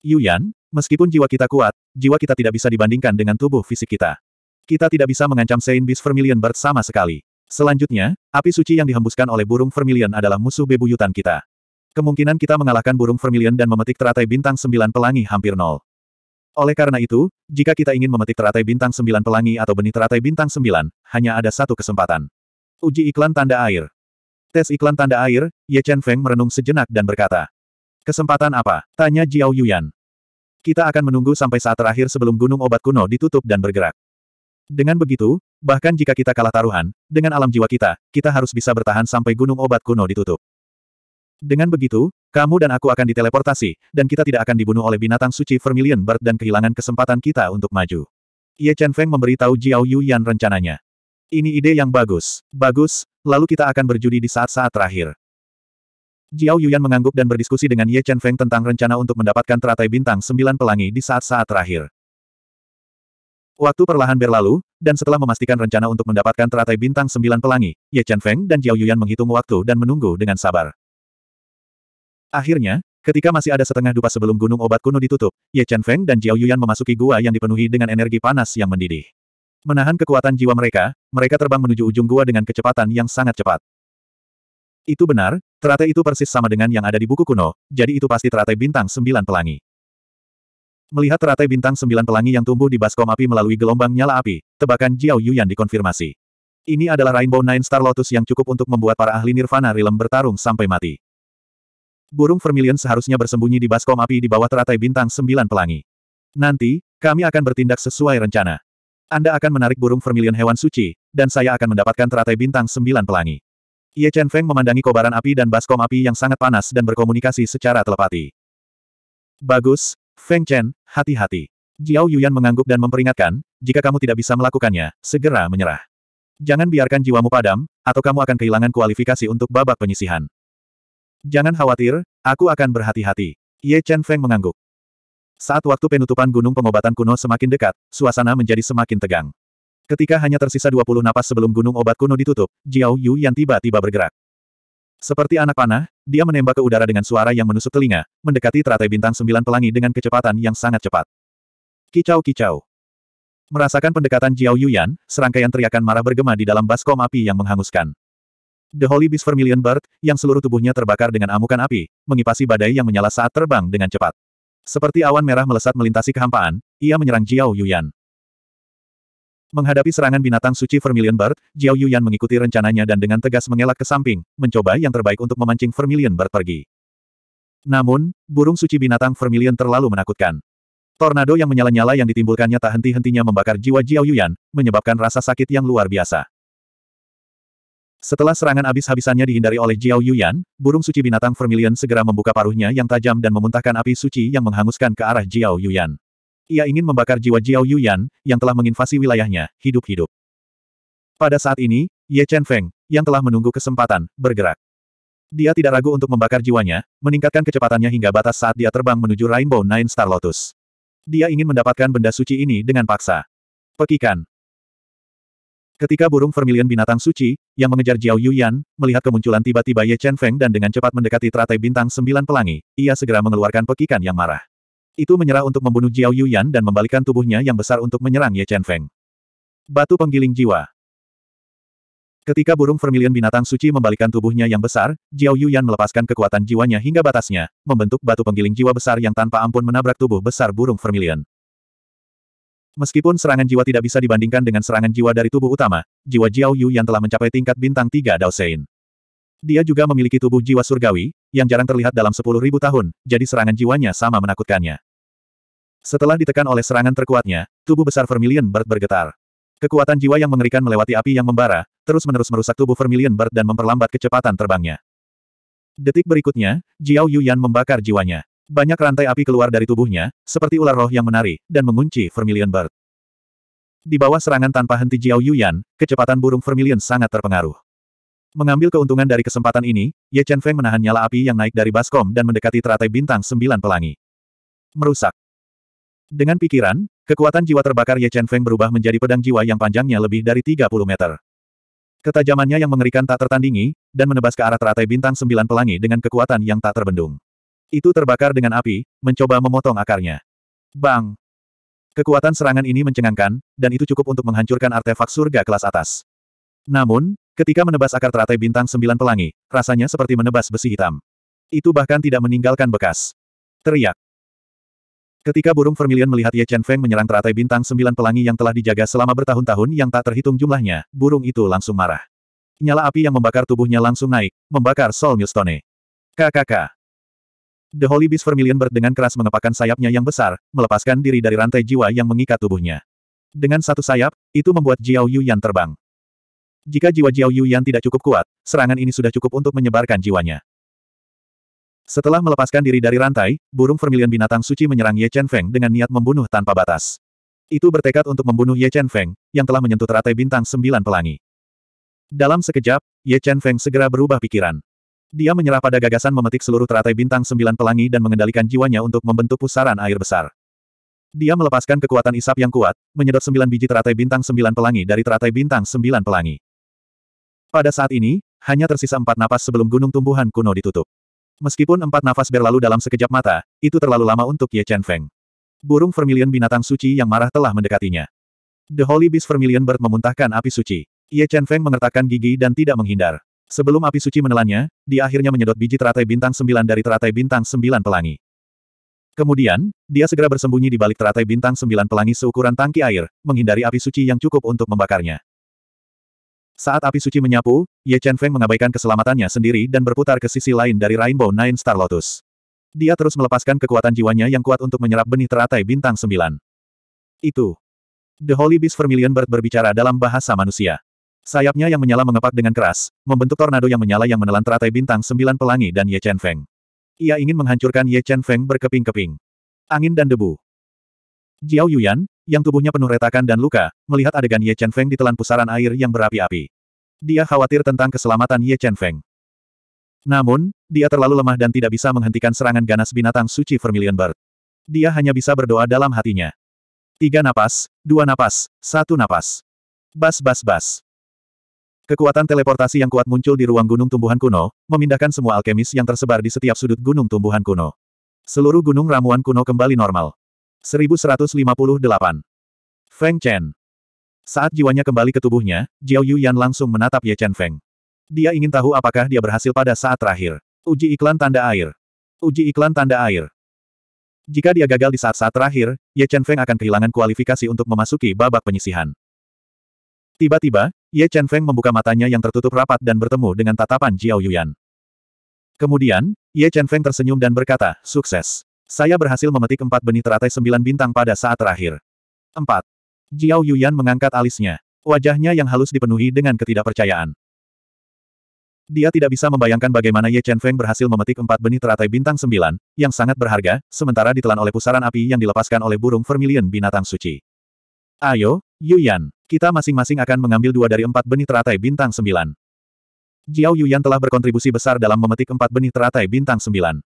Yuyan, meskipun jiwa kita kuat, jiwa kita tidak bisa dibandingkan dengan tubuh fisik kita. Kita tidak bisa mengancam Saint Beast Vermilion Bird sama sekali. Selanjutnya, api suci yang dihembuskan oleh burung vermilion adalah musuh bebuyutan kita. Kemungkinan kita mengalahkan burung vermilion dan memetik teratai bintang sembilan pelangi hampir nol. Oleh karena itu, jika kita ingin memetik teratai bintang sembilan pelangi atau benih teratai bintang sembilan, hanya ada satu kesempatan. Uji iklan tanda air. Tes iklan tanda air, Ye Chen Feng merenung sejenak dan berkata. Kesempatan apa? Tanya Jiao Yuyan. Kita akan menunggu sampai saat terakhir sebelum gunung obat kuno ditutup dan bergerak. Dengan begitu, bahkan jika kita kalah taruhan, dengan alam jiwa kita, kita harus bisa bertahan sampai gunung obat kuno ditutup. Dengan begitu, kamu dan aku akan diteleportasi, dan kita tidak akan dibunuh oleh binatang suci Vermilion Bird dan kehilangan kesempatan kita untuk maju. Ye Chen Feng memberitahu Jiao Yu Yan rencananya. Ini ide yang bagus. Bagus, lalu kita akan berjudi di saat-saat terakhir. Jiao Yuyan mengangguk dan berdiskusi dengan Ye Chen Feng tentang rencana untuk mendapatkan teratai bintang sembilan pelangi di saat-saat terakhir. Waktu perlahan berlalu, dan setelah memastikan rencana untuk mendapatkan teratai bintang sembilan pelangi, Ye Chen Feng dan Jiao Yuyan menghitung waktu dan menunggu dengan sabar. Akhirnya, ketika masih ada setengah dupa sebelum gunung obat kuno ditutup, Ye Chen Feng dan Jiao Yuan memasuki gua yang dipenuhi dengan energi panas yang mendidih. Menahan kekuatan jiwa mereka, mereka terbang menuju ujung gua dengan kecepatan yang sangat cepat. Itu benar, teratai itu persis sama dengan yang ada di buku kuno, jadi itu pasti teratai bintang sembilan pelangi. Melihat teratai bintang sembilan pelangi yang tumbuh di baskom api melalui gelombang nyala api, tebakan Jiao Yuan dikonfirmasi. Ini adalah Rainbow Nine Star Lotus yang cukup untuk membuat para ahli Nirvana Realm bertarung sampai mati. Burung vermilion seharusnya bersembunyi di baskom api di bawah teratai bintang sembilan pelangi. Nanti, kami akan bertindak sesuai rencana. Anda akan menarik burung vermilion hewan suci, dan saya akan mendapatkan teratai bintang sembilan pelangi. Ye Chen Feng memandangi kobaran api dan baskom api yang sangat panas dan berkomunikasi secara telepati. Bagus, Feng Chen, hati-hati. Jiao Yuyan mengangguk dan memperingatkan, jika kamu tidak bisa melakukannya, segera menyerah. Jangan biarkan jiwamu padam, atau kamu akan kehilangan kualifikasi untuk babak penyisihan. Jangan khawatir, aku akan berhati-hati. Ye Chen Feng mengangguk. Saat waktu penutupan gunung pengobatan kuno semakin dekat, suasana menjadi semakin tegang. Ketika hanya tersisa 20 napas sebelum gunung obat kuno ditutup, Jiao Yu yang tiba-tiba bergerak. Seperti anak panah, dia menembak ke udara dengan suara yang menusuk telinga, mendekati teratai bintang sembilan pelangi dengan kecepatan yang sangat cepat. Kicau-kicau. Merasakan pendekatan Jiao Yuyan, serangkaian teriakan marah bergema di dalam baskom api yang menghanguskan. The Holy Beast Vermilion Bird, yang seluruh tubuhnya terbakar dengan amukan api, mengipasi badai yang menyala saat terbang dengan cepat. Seperti awan merah melesat melintasi kehampaan, ia menyerang Jiao Yuyan. Menghadapi serangan binatang suci Vermilion Bird, Jiao Yuyan mengikuti rencananya dan dengan tegas mengelak ke samping, mencoba yang terbaik untuk memancing Vermilion Bird pergi. Namun, burung suci binatang Vermilion terlalu menakutkan. Tornado yang menyala-nyala yang ditimbulkannya tak henti-hentinya membakar jiwa Jiao Yuyan, menyebabkan rasa sakit yang luar biasa. Setelah serangan habis habisannya dihindari oleh Jiao Yuyan, burung suci binatang vermilion segera membuka paruhnya yang tajam dan memuntahkan api suci yang menghanguskan ke arah Jiao Yuyan. Ia ingin membakar jiwa Jiao Yuyan, yang telah menginvasi wilayahnya, hidup-hidup. Pada saat ini, Ye Chen Feng, yang telah menunggu kesempatan, bergerak. Dia tidak ragu untuk membakar jiwanya, meningkatkan kecepatannya hingga batas saat dia terbang menuju Rainbow Nine Star Lotus. Dia ingin mendapatkan benda suci ini dengan paksa. Pekikan. Ketika burung vermilion binatang suci, yang mengejar Jiao Yuyan, melihat kemunculan tiba-tiba Ye Chen Feng dan dengan cepat mendekati teratai bintang sembilan pelangi, ia segera mengeluarkan pekikan yang marah. Itu menyerah untuk membunuh Jiao Yuyan dan membalikkan tubuhnya yang besar untuk menyerang Ye Chen Feng. Batu penggiling jiwa. Ketika burung vermilion binatang suci membalikkan tubuhnya yang besar, Jiao Yuyan melepaskan kekuatan jiwanya hingga batasnya, membentuk batu penggiling jiwa besar yang tanpa ampun menabrak tubuh besar burung vermilion. Meskipun serangan jiwa tidak bisa dibandingkan dengan serangan jiwa dari tubuh utama, jiwa Jiao Yu yang telah mencapai tingkat bintang 3 Sein. Dia juga memiliki tubuh jiwa surgawi, yang jarang terlihat dalam 10.000 tahun, jadi serangan jiwanya sama menakutkannya. Setelah ditekan oleh serangan terkuatnya, tubuh besar Vermilion Bird bergetar. Kekuatan jiwa yang mengerikan melewati api yang membara, terus-menerus merusak tubuh Vermilion Bird dan memperlambat kecepatan terbangnya. Detik berikutnya, Jiao Yuyan membakar jiwanya. Banyak rantai api keluar dari tubuhnya, seperti ular roh yang menari, dan mengunci Vermilion Bird. Di bawah serangan tanpa henti Jiao Yuyan, kecepatan burung Vermilion sangat terpengaruh. Mengambil keuntungan dari kesempatan ini, Ye Chen Feng menahan nyala api yang naik dari baskom dan mendekati teratai bintang sembilan pelangi. Merusak. Dengan pikiran, kekuatan jiwa terbakar Ye Chen Feng berubah menjadi pedang jiwa yang panjangnya lebih dari 30 meter. Ketajamannya yang mengerikan tak tertandingi, dan menebas ke arah teratai bintang sembilan pelangi dengan kekuatan yang tak terbendung. Itu terbakar dengan api, mencoba memotong akarnya. Bang! Kekuatan serangan ini mencengangkan, dan itu cukup untuk menghancurkan artefak surga kelas atas. Namun, ketika menebas akar teratai bintang sembilan pelangi, rasanya seperti menebas besi hitam. Itu bahkan tidak meninggalkan bekas. Teriak. Ketika burung vermilion melihat Ye Chen Feng menyerang teratai bintang sembilan pelangi yang telah dijaga selama bertahun-tahun yang tak terhitung jumlahnya, burung itu langsung marah. Nyala api yang membakar tubuhnya langsung naik, membakar Sol Milstone. KKK. The Holy Beast Vermilion Bird dengan keras mengepakkan sayapnya yang besar, melepaskan diri dari rantai jiwa yang mengikat tubuhnya. Dengan satu sayap, itu membuat Jiao Yuyan terbang. Jika jiwa Jiao Yuyan tidak cukup kuat, serangan ini sudah cukup untuk menyebarkan jiwanya. Setelah melepaskan diri dari rantai, burung vermilion binatang suci menyerang Ye Chen Feng dengan niat membunuh tanpa batas. Itu bertekad untuk membunuh Ye Chen Feng, yang telah menyentuh teratai bintang sembilan pelangi. Dalam sekejap, Ye Chen Feng segera berubah pikiran. Dia menyerah pada gagasan memetik seluruh teratai bintang sembilan pelangi dan mengendalikan jiwanya untuk membentuk pusaran air besar. Dia melepaskan kekuatan isap yang kuat, menyedot sembilan biji teratai bintang sembilan pelangi dari teratai bintang sembilan pelangi. Pada saat ini, hanya tersisa empat napas sebelum gunung tumbuhan kuno ditutup. Meskipun empat nafas berlalu dalam sekejap mata, itu terlalu lama untuk Ye Chen Feng. Burung vermilion binatang suci yang marah telah mendekatinya. The Holy Beast Vermilion Bird memuntahkan api suci. Ye Chen Feng mengertakkan gigi dan tidak menghindar. Sebelum api suci menelannya, dia akhirnya menyedot biji teratai bintang sembilan dari teratai bintang sembilan pelangi. Kemudian, dia segera bersembunyi di balik teratai bintang sembilan pelangi seukuran tangki air, menghindari api suci yang cukup untuk membakarnya. Saat api suci menyapu, Ye Chen Feng mengabaikan keselamatannya sendiri dan berputar ke sisi lain dari Rainbow Nine Star Lotus. Dia terus melepaskan kekuatan jiwanya yang kuat untuk menyerap benih teratai bintang sembilan. Itu. The Holy Beast Vermilion Bird berbicara dalam bahasa manusia. Sayapnya yang menyala mengepak dengan keras, membentuk tornado yang menyala yang menelan teratai bintang sembilan pelangi dan Ye Chen Feng. Ia ingin menghancurkan Ye Chen Feng berkeping-keping. Angin dan debu. Jiao Yuyan, yang tubuhnya penuh retakan dan luka, melihat adegan Ye Chen Feng ditelan pusaran air yang berapi-api. Dia khawatir tentang keselamatan Ye Chen Feng. Namun, dia terlalu lemah dan tidak bisa menghentikan serangan ganas binatang suci Vermilion Bird. Dia hanya bisa berdoa dalam hatinya. Tiga napas, dua napas, satu napas. Bas bas bas. Kekuatan teleportasi yang kuat muncul di ruang gunung tumbuhan kuno, memindahkan semua alkemis yang tersebar di setiap sudut gunung tumbuhan kuno. Seluruh gunung ramuan kuno kembali normal. 1158. Feng Chen. Saat jiwanya kembali ke tubuhnya, Jiao Yuyan langsung menatap Ye Chen Feng. Dia ingin tahu apakah dia berhasil pada saat terakhir. Uji iklan tanda air. Uji iklan tanda air. Jika dia gagal di saat-saat terakhir, Ye Chen Feng akan kehilangan kualifikasi untuk memasuki babak penyisihan. Tiba-tiba, Ye Chen Feng membuka matanya yang tertutup rapat dan bertemu dengan tatapan Jiao Yuyan. Kemudian, Ye Chen Feng tersenyum dan berkata, sukses. Saya berhasil memetik empat benih teratai sembilan bintang pada saat terakhir. Empat. Jiao Yuyan mengangkat alisnya. Wajahnya yang halus dipenuhi dengan ketidakpercayaan. Dia tidak bisa membayangkan bagaimana Ye Chen Feng berhasil memetik empat benih teratai bintang sembilan, yang sangat berharga, sementara ditelan oleh pusaran api yang dilepaskan oleh burung vermilion binatang suci. Ayo, Yuyan, kita masing-masing akan mengambil dua dari empat benih teratai bintang sembilan. Jiao Yuyan telah berkontribusi besar dalam memetik empat benih teratai bintang sembilan.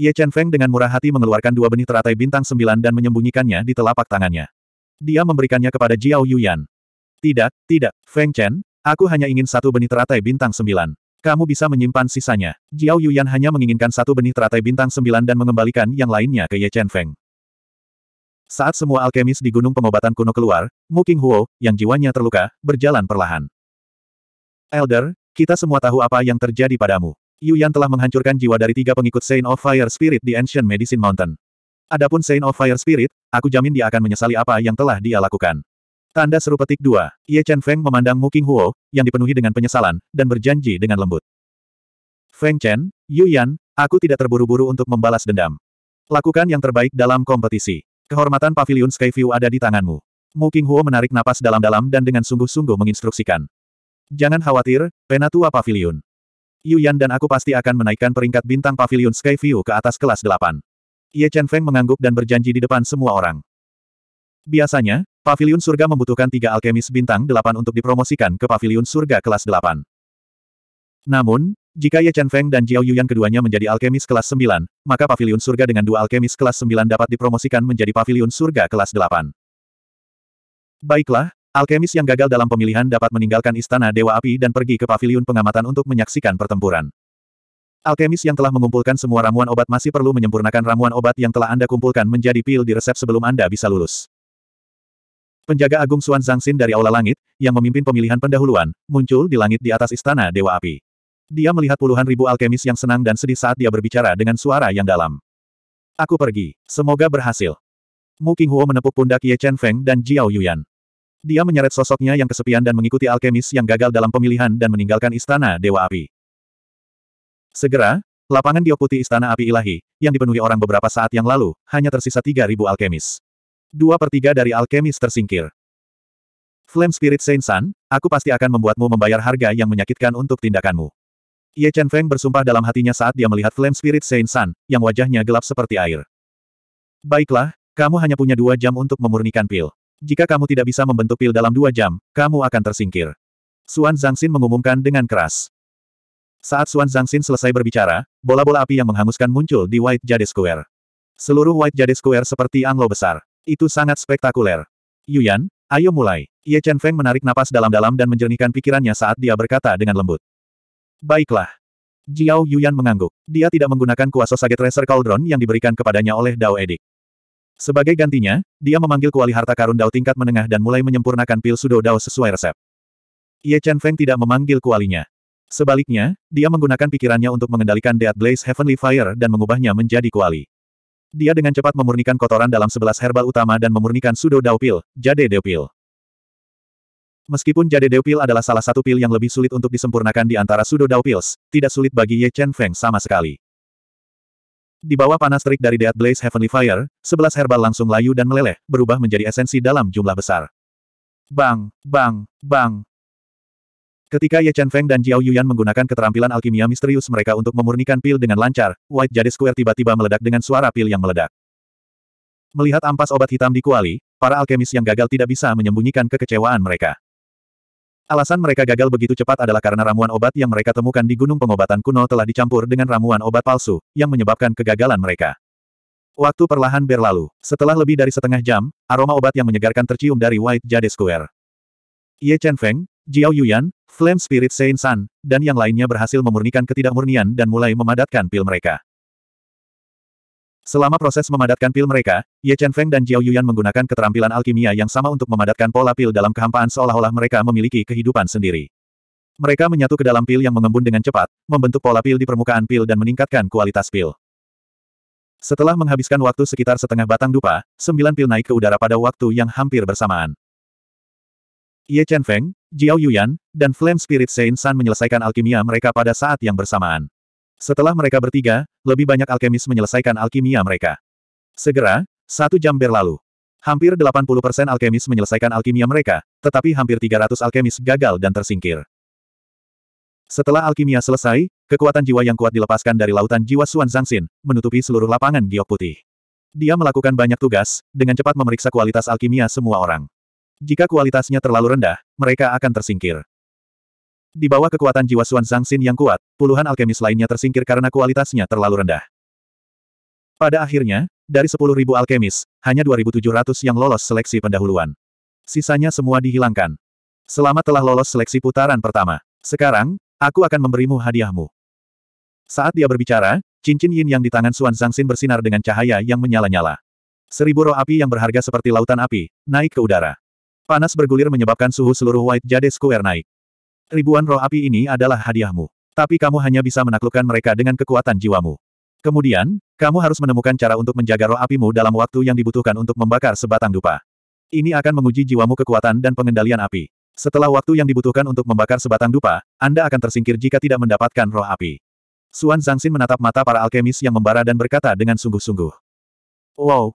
Ye Chen Feng dengan murah hati mengeluarkan dua benih teratai bintang sembilan dan menyembunyikannya di telapak tangannya. Dia memberikannya kepada Jiao Yuyan. Tidak, tidak, Feng Chen, aku hanya ingin satu benih teratai bintang sembilan. Kamu bisa menyimpan sisanya. Jiao Yuyan hanya menginginkan satu benih teratai bintang sembilan dan mengembalikan yang lainnya ke Ye Chen Feng. Saat semua alkemis di Gunung Pengobatan Kuno keluar, Muking Huo, yang jiwanya terluka, berjalan perlahan. Elder, kita semua tahu apa yang terjadi padamu. Yu Yan telah menghancurkan jiwa dari tiga pengikut Saint of Fire Spirit di Ancient Medicine Mountain. Adapun Saint of Fire Spirit, aku jamin dia akan menyesali apa yang telah dia lakukan. Tanda seru petik dua. Ye Chen Feng memandang Muking Huo, yang dipenuhi dengan penyesalan, dan berjanji dengan lembut. Feng Chen, Yu Yan, aku tidak terburu-buru untuk membalas dendam. Lakukan yang terbaik dalam kompetisi. Kehormatan Pavilion Skyview ada di tanganmu. Mu Qinghuo menarik napas dalam-dalam dan dengan sungguh-sungguh menginstruksikan. Jangan khawatir, penatua Pavilion. Yan dan aku pasti akan menaikkan peringkat bintang Pavilion Skyview ke atas kelas 8. Ye Chen Feng mengangguk dan berjanji di depan semua orang. Biasanya, Pavilion Surga membutuhkan tiga alkemis bintang 8 untuk dipromosikan ke Pavilion Surga kelas 8. Namun, jika Ye Chen Feng dan Jiao Yuyan keduanya menjadi alkemis kelas 9, maka pavilion surga dengan dua alkemis kelas 9 dapat dipromosikan menjadi pavilion surga kelas 8. Baiklah, alkemis yang gagal dalam pemilihan dapat meninggalkan istana Dewa Api dan pergi ke pavilion pengamatan untuk menyaksikan pertempuran. Alkemis yang telah mengumpulkan semua ramuan obat masih perlu menyempurnakan ramuan obat yang telah Anda kumpulkan menjadi pil di resep sebelum Anda bisa lulus. Penjaga Agung Suan Zhangxin dari Aula Langit, yang memimpin pemilihan pendahuluan, muncul di langit di atas istana Dewa Api. Dia melihat puluhan ribu alkemis yang senang dan sedih saat dia berbicara dengan suara yang dalam. Aku pergi. Semoga berhasil. Mu Qinghuo menepuk pundak Ye Chen Feng dan Jiao Yuyan. Dia menyeret sosoknya yang kesepian dan mengikuti alkemis yang gagal dalam pemilihan dan meninggalkan istana Dewa Api. Segera, lapangan dioputi istana api ilahi, yang dipenuhi orang beberapa saat yang lalu, hanya tersisa 3.000 alkemis. Dua per tiga dari alkemis tersingkir. Flame Spirit Saint Sun, aku pasti akan membuatmu membayar harga yang menyakitkan untuk tindakanmu. Ye Chen Feng bersumpah dalam hatinya saat dia melihat Flame Spirit Saint Sun, yang wajahnya gelap seperti air. Baiklah, kamu hanya punya dua jam untuk memurnikan pil. Jika kamu tidak bisa membentuk pil dalam dua jam, kamu akan tersingkir. Suan Zhang Xin mengumumkan dengan keras. Saat Suan Zhang Xin selesai berbicara, bola-bola api yang menghanguskan muncul di White Jade Square. Seluruh White Jade Square seperti anglo besar. Itu sangat spektakuler. Yuyan, ayo mulai. Ye Chen Feng menarik napas dalam-dalam dan menjernihkan pikirannya saat dia berkata dengan lembut. Baiklah. Jiao Yuyan mengangguk. Dia tidak menggunakan kuasa Saget Tracer Cauldron yang diberikan kepadanya oleh Dao Edik. Sebagai gantinya, dia memanggil kuali harta karun Dao tingkat menengah dan mulai menyempurnakan pil Sudo Dao sesuai resep. Ye Chen Feng tidak memanggil kualinya. Sebaliknya, dia menggunakan pikirannya untuk mengendalikan Death Blaze Heavenly Fire dan mengubahnya menjadi kuali. Dia dengan cepat memurnikan kotoran dalam sebelas herbal utama dan memurnikan Sudo Dao Pil, Jade Deo Pil. Meskipun Jade Dao Pil adalah salah satu pil yang lebih sulit untuk disempurnakan di antara Sudo Dao Pils, tidak sulit bagi Ye Chen Feng sama sekali. Di bawah panas terik dari Dead Blaze Heavenly Fire, sebelas herbal langsung layu dan meleleh, berubah menjadi esensi dalam jumlah besar. Bang, bang, bang. Ketika Ye Chen Feng dan Jiao Yuan menggunakan keterampilan alkimia misterius mereka untuk memurnikan pil dengan lancar, White Jade Square tiba-tiba meledak dengan suara pil yang meledak. Melihat ampas obat hitam di kuali, para alkemis yang gagal tidak bisa menyembunyikan kekecewaan mereka. Alasan mereka gagal begitu cepat adalah karena ramuan obat yang mereka temukan di gunung pengobatan kuno telah dicampur dengan ramuan obat palsu, yang menyebabkan kegagalan mereka. Waktu perlahan berlalu. Setelah lebih dari setengah jam, aroma obat yang menyegarkan tercium dari White Jade Square. Ye Chen Feng, Jiao Yuyan, Flame Spirit Saint Sun, dan yang lainnya berhasil memurnikan ketidakmurnian dan mulai memadatkan pil mereka. Selama proses memadatkan pil mereka, Ye Chen Feng dan Jiao Yuan menggunakan keterampilan alkimia yang sama untuk memadatkan pola pil dalam kehampaan seolah-olah mereka memiliki kehidupan sendiri. Mereka menyatu ke dalam pil yang mengembun dengan cepat, membentuk pola pil di permukaan pil dan meningkatkan kualitas pil. Setelah menghabiskan waktu sekitar setengah batang dupa, sembilan pil naik ke udara pada waktu yang hampir bersamaan. Ye Chen Feng, Jiao Yuan, dan Flame Spirit Saint San menyelesaikan alkimia mereka pada saat yang bersamaan. Setelah mereka bertiga, lebih banyak alkemis menyelesaikan alkimia mereka. Segera, satu jam berlalu. Hampir 80% alkemis menyelesaikan alkimia mereka, tetapi hampir 300 alkemis gagal dan tersingkir. Setelah alkimia selesai, kekuatan jiwa yang kuat dilepaskan dari lautan jiwa Suan Zhangxin menutupi seluruh lapangan giok putih. Dia melakukan banyak tugas, dengan cepat memeriksa kualitas alkimia semua orang. Jika kualitasnya terlalu rendah, mereka akan tersingkir. Di bawah kekuatan jiwa Suan Zhang Xin yang kuat, puluhan alkemis lainnya tersingkir karena kualitasnya terlalu rendah. Pada akhirnya, dari 10.000 alkemis, hanya 2.700 yang lolos seleksi pendahuluan. Sisanya semua dihilangkan. Selamat telah lolos seleksi putaran pertama. Sekarang, aku akan memberimu hadiahmu. Saat dia berbicara, cincin yin yang di tangan Suan Zhang Xin bersinar dengan cahaya yang menyala-nyala. Seribu roh api yang berharga seperti lautan api, naik ke udara. Panas bergulir menyebabkan suhu seluruh White Jade Square naik. Ribuan roh api ini adalah hadiahmu. Tapi kamu hanya bisa menaklukkan mereka dengan kekuatan jiwamu. Kemudian, kamu harus menemukan cara untuk menjaga roh apimu dalam waktu yang dibutuhkan untuk membakar sebatang dupa. Ini akan menguji jiwamu kekuatan dan pengendalian api. Setelah waktu yang dibutuhkan untuk membakar sebatang dupa, Anda akan tersingkir jika tidak mendapatkan roh api. Suan Zhangxin menatap mata para alkemis yang membara dan berkata dengan sungguh-sungguh. Wow!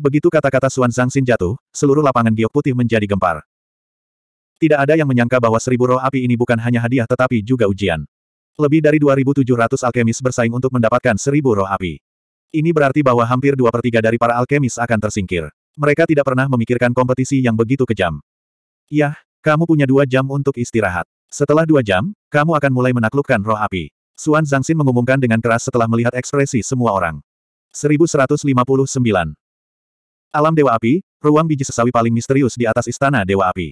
Begitu kata-kata Suan Zhangxin jatuh, seluruh lapangan giok putih menjadi gempar. Tidak ada yang menyangka bahwa seribu roh api ini bukan hanya hadiah tetapi juga ujian. Lebih dari 2.700 alkemis bersaing untuk mendapatkan seribu roh api. Ini berarti bahwa hampir dua per tiga dari para alkemis akan tersingkir. Mereka tidak pernah memikirkan kompetisi yang begitu kejam. Yah, kamu punya dua jam untuk istirahat. Setelah dua jam, kamu akan mulai menaklukkan roh api. Suan Zhangxin mengumumkan dengan keras setelah melihat ekspresi semua orang. 1159. Alam Dewa Api, ruang biji sesawi paling misterius di atas istana Dewa Api.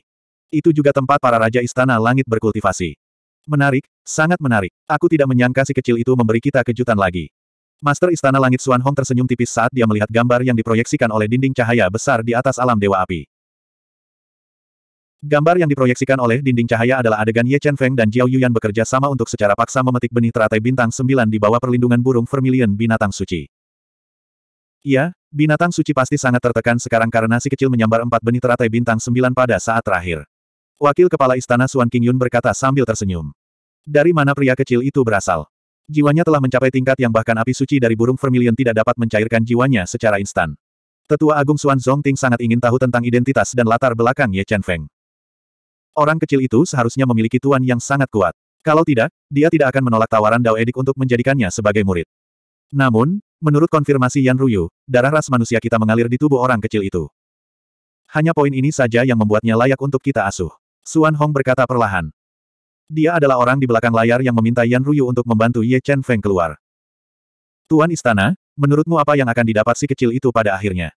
Itu juga tempat para raja istana langit berkultivasi. Menarik, sangat menarik. Aku tidak menyangka si kecil itu memberi kita kejutan lagi. Master Istana Langit Suan Hong tersenyum tipis saat dia melihat gambar yang diproyeksikan oleh dinding cahaya besar di atas alam Dewa Api. Gambar yang diproyeksikan oleh dinding cahaya adalah adegan Ye Chen Feng dan Jiao Yuyan bekerja sama untuk secara paksa memetik benih teratai bintang sembilan di bawah perlindungan burung vermilion binatang suci. Iya, binatang suci pasti sangat tertekan sekarang karena si kecil menyambar empat benih teratai bintang sembilan pada saat terakhir. Wakil Kepala Istana Suan King Yun berkata sambil tersenyum. Dari mana pria kecil itu berasal? Jiwanya telah mencapai tingkat yang bahkan api suci dari burung vermilion tidak dapat mencairkan jiwanya secara instan. Tetua Agung Suan Zongting sangat ingin tahu tentang identitas dan latar belakang Ye Chen Feng. Orang kecil itu seharusnya memiliki tuan yang sangat kuat. Kalau tidak, dia tidak akan menolak tawaran Dao Edik untuk menjadikannya sebagai murid. Namun, menurut konfirmasi Yan Ruyu, darah ras manusia kita mengalir di tubuh orang kecil itu. Hanya poin ini saja yang membuatnya layak untuk kita asuh. Suan Hong berkata perlahan. Dia adalah orang di belakang layar yang meminta Yan Ruyu untuk membantu Ye Chen Feng keluar. Tuan Istana, menurutmu apa yang akan didapat si kecil itu pada akhirnya?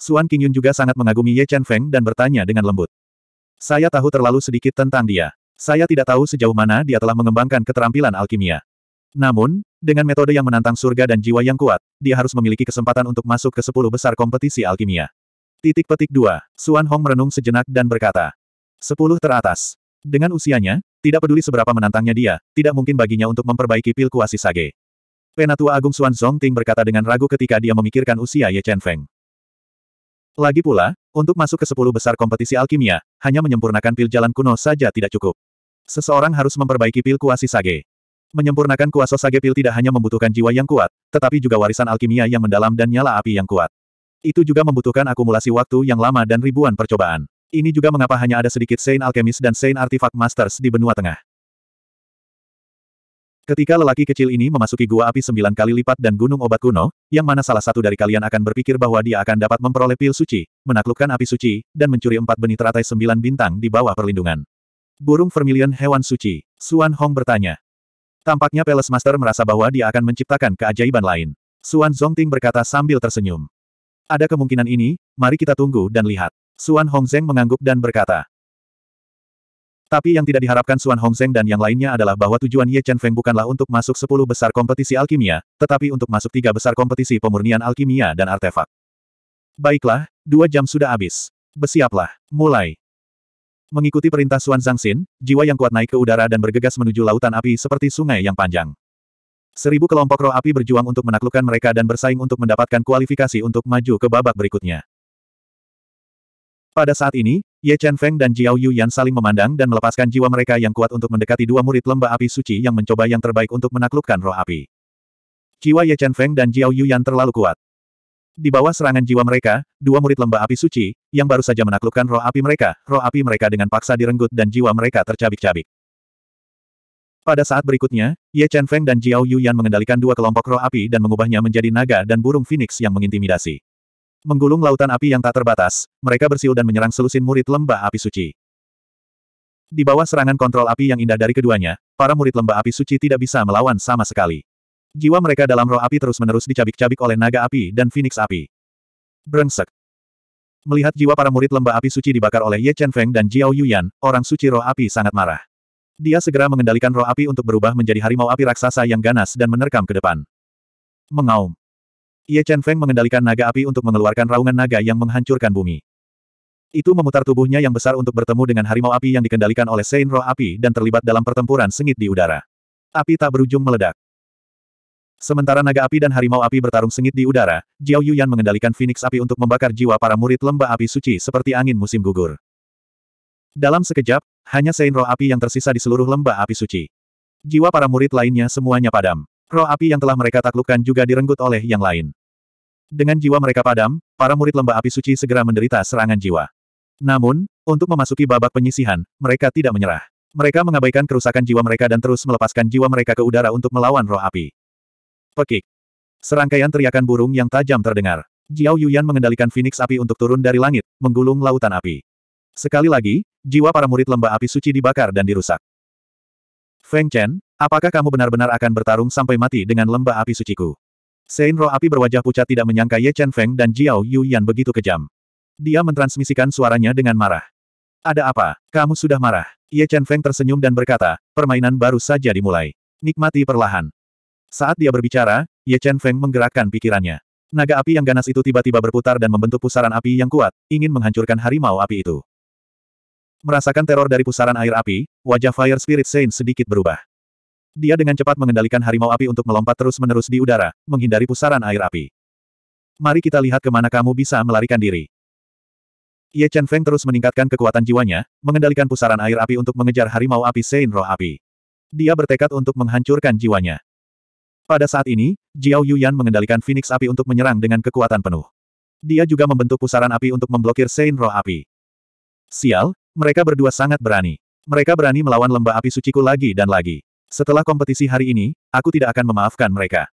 Xuan Qingyun juga sangat mengagumi Ye Chen Feng dan bertanya dengan lembut. Saya tahu terlalu sedikit tentang dia. Saya tidak tahu sejauh mana dia telah mengembangkan keterampilan alkimia. Namun, dengan metode yang menantang surga dan jiwa yang kuat, dia harus memiliki kesempatan untuk masuk ke sepuluh besar kompetisi alkimia. Titik petik dua, Suan Hong merenung sejenak dan berkata, Sepuluh teratas. Dengan usianya, tidak peduli seberapa menantangnya dia, tidak mungkin baginya untuk memperbaiki pil kuasi sage. Penatua Agung Xuan Ting berkata dengan ragu ketika dia memikirkan usia Ye Chen Feng. Lagi pula, untuk masuk ke sepuluh besar kompetisi alkimia, hanya menyempurnakan pil jalan kuno saja tidak cukup. Seseorang harus memperbaiki pil kuasi sage. Menyempurnakan kuasa sage pil tidak hanya membutuhkan jiwa yang kuat, tetapi juga warisan alkimia yang mendalam dan nyala api yang kuat. Itu juga membutuhkan akumulasi waktu yang lama dan ribuan percobaan. Ini juga mengapa hanya ada sedikit Saint Alchemist dan Saint Artifact Masters di benua tengah. Ketika lelaki kecil ini memasuki gua api sembilan kali lipat dan gunung obat kuno, yang mana salah satu dari kalian akan berpikir bahwa dia akan dapat memperoleh pil suci, menaklukkan api suci, dan mencuri empat benih teratai sembilan bintang di bawah perlindungan. Burung vermilion hewan suci, Suan Hong bertanya. Tampaknya Palace Master merasa bahwa dia akan menciptakan keajaiban lain. Suan Zongting berkata sambil tersenyum. Ada kemungkinan ini, mari kita tunggu dan lihat. Suan Hongzeng mengangguk dan berkata. Tapi yang tidak diharapkan Suan Hongzeng dan yang lainnya adalah bahwa tujuan Ye Chen Feng bukanlah untuk masuk 10 besar kompetisi alkimia, tetapi untuk masuk tiga besar kompetisi pemurnian alkimia dan artefak. Baiklah, dua jam sudah habis. Bersiaplah, mulai. Mengikuti perintah Suan Zhangxin, jiwa yang kuat naik ke udara dan bergegas menuju lautan api seperti sungai yang panjang. Seribu kelompok roh api berjuang untuk menaklukkan mereka dan bersaing untuk mendapatkan kualifikasi untuk maju ke babak berikutnya. Pada saat ini, Ye Chen Feng dan Jiao Yu Yan saling memandang dan melepaskan jiwa mereka yang kuat untuk mendekati dua murid lembah api suci yang mencoba yang terbaik untuk menaklukkan roh api. Jiwa Ye Chen Feng dan Jiao Yu Yan terlalu kuat. Di bawah serangan jiwa mereka, dua murid lembah api suci, yang baru saja menaklukkan roh api mereka, roh api mereka dengan paksa direnggut dan jiwa mereka tercabik-cabik. Pada saat berikutnya, Ye Chen Feng dan Jiao Yu Yan mengendalikan dua kelompok roh api dan mengubahnya menjadi naga dan burung phoenix yang mengintimidasi. Menggulung lautan api yang tak terbatas, mereka bersiul dan menyerang selusin murid lembah api suci. Di bawah serangan kontrol api yang indah dari keduanya, para murid lembah api suci tidak bisa melawan sama sekali. Jiwa mereka dalam roh api terus-menerus dicabik-cabik oleh naga api dan phoenix api. Brengsek. Melihat jiwa para murid lembah api suci dibakar oleh Ye Chen Feng dan Jiao Yuyan, orang suci roh api sangat marah. Dia segera mengendalikan roh api untuk berubah menjadi harimau api raksasa yang ganas dan menerkam ke depan. Mengaum. Ye Chen Feng mengendalikan naga api untuk mengeluarkan raungan naga yang menghancurkan bumi. Itu memutar tubuhnya yang besar untuk bertemu dengan harimau api yang dikendalikan oleh Sein Roh Api dan terlibat dalam pertempuran sengit di udara. Api tak berujung meledak. Sementara naga api dan harimau api bertarung sengit di udara, Jiao Yuyan mengendalikan Phoenix api untuk membakar jiwa para murid lembah api suci seperti angin musim gugur. Dalam sekejap, hanya Sein Roh Api yang tersisa di seluruh lembah api suci. Jiwa para murid lainnya semuanya padam. Roh api yang telah mereka taklukkan juga direnggut oleh yang lain. Dengan jiwa mereka padam, para murid lembah api suci segera menderita serangan jiwa. Namun, untuk memasuki babak penyisihan, mereka tidak menyerah. Mereka mengabaikan kerusakan jiwa mereka dan terus melepaskan jiwa mereka ke udara untuk melawan roh api. Pekik. Serangkaian teriakan burung yang tajam terdengar. Jiao Yuyan mengendalikan Phoenix api untuk turun dari langit, menggulung lautan api. Sekali lagi, jiwa para murid lembah api suci dibakar dan dirusak. Feng Chen, Apakah kamu benar-benar akan bertarung sampai mati dengan lembah api suciku? Sein roh api berwajah pucat tidak menyangka Ye Chen Feng dan Jiao Yu Yan begitu kejam. Dia mentransmisikan suaranya dengan marah. Ada apa? Kamu sudah marah. Ye Chen Feng tersenyum dan berkata, permainan baru saja dimulai. Nikmati perlahan. Saat dia berbicara, Ye Chen Feng menggerakkan pikirannya. Naga api yang ganas itu tiba-tiba berputar dan membentuk pusaran api yang kuat, ingin menghancurkan harimau api itu. Merasakan teror dari pusaran air api, wajah Fire Spirit Saint sedikit berubah. Dia dengan cepat mengendalikan harimau api untuk melompat terus-menerus di udara, menghindari pusaran air api. Mari kita lihat kemana kamu bisa melarikan diri. Ye Chen Feng terus meningkatkan kekuatan jiwanya, mengendalikan pusaran air api untuk mengejar harimau api Sein Roh Api. Dia bertekad untuk menghancurkan jiwanya. Pada saat ini, Jiao Yuyan mengendalikan Phoenix api untuk menyerang dengan kekuatan penuh. Dia juga membentuk pusaran api untuk memblokir Sein Roh Api. Sial, mereka berdua sangat berani. Mereka berani melawan lembah api suciku lagi dan lagi. Setelah kompetisi hari ini, aku tidak akan memaafkan mereka.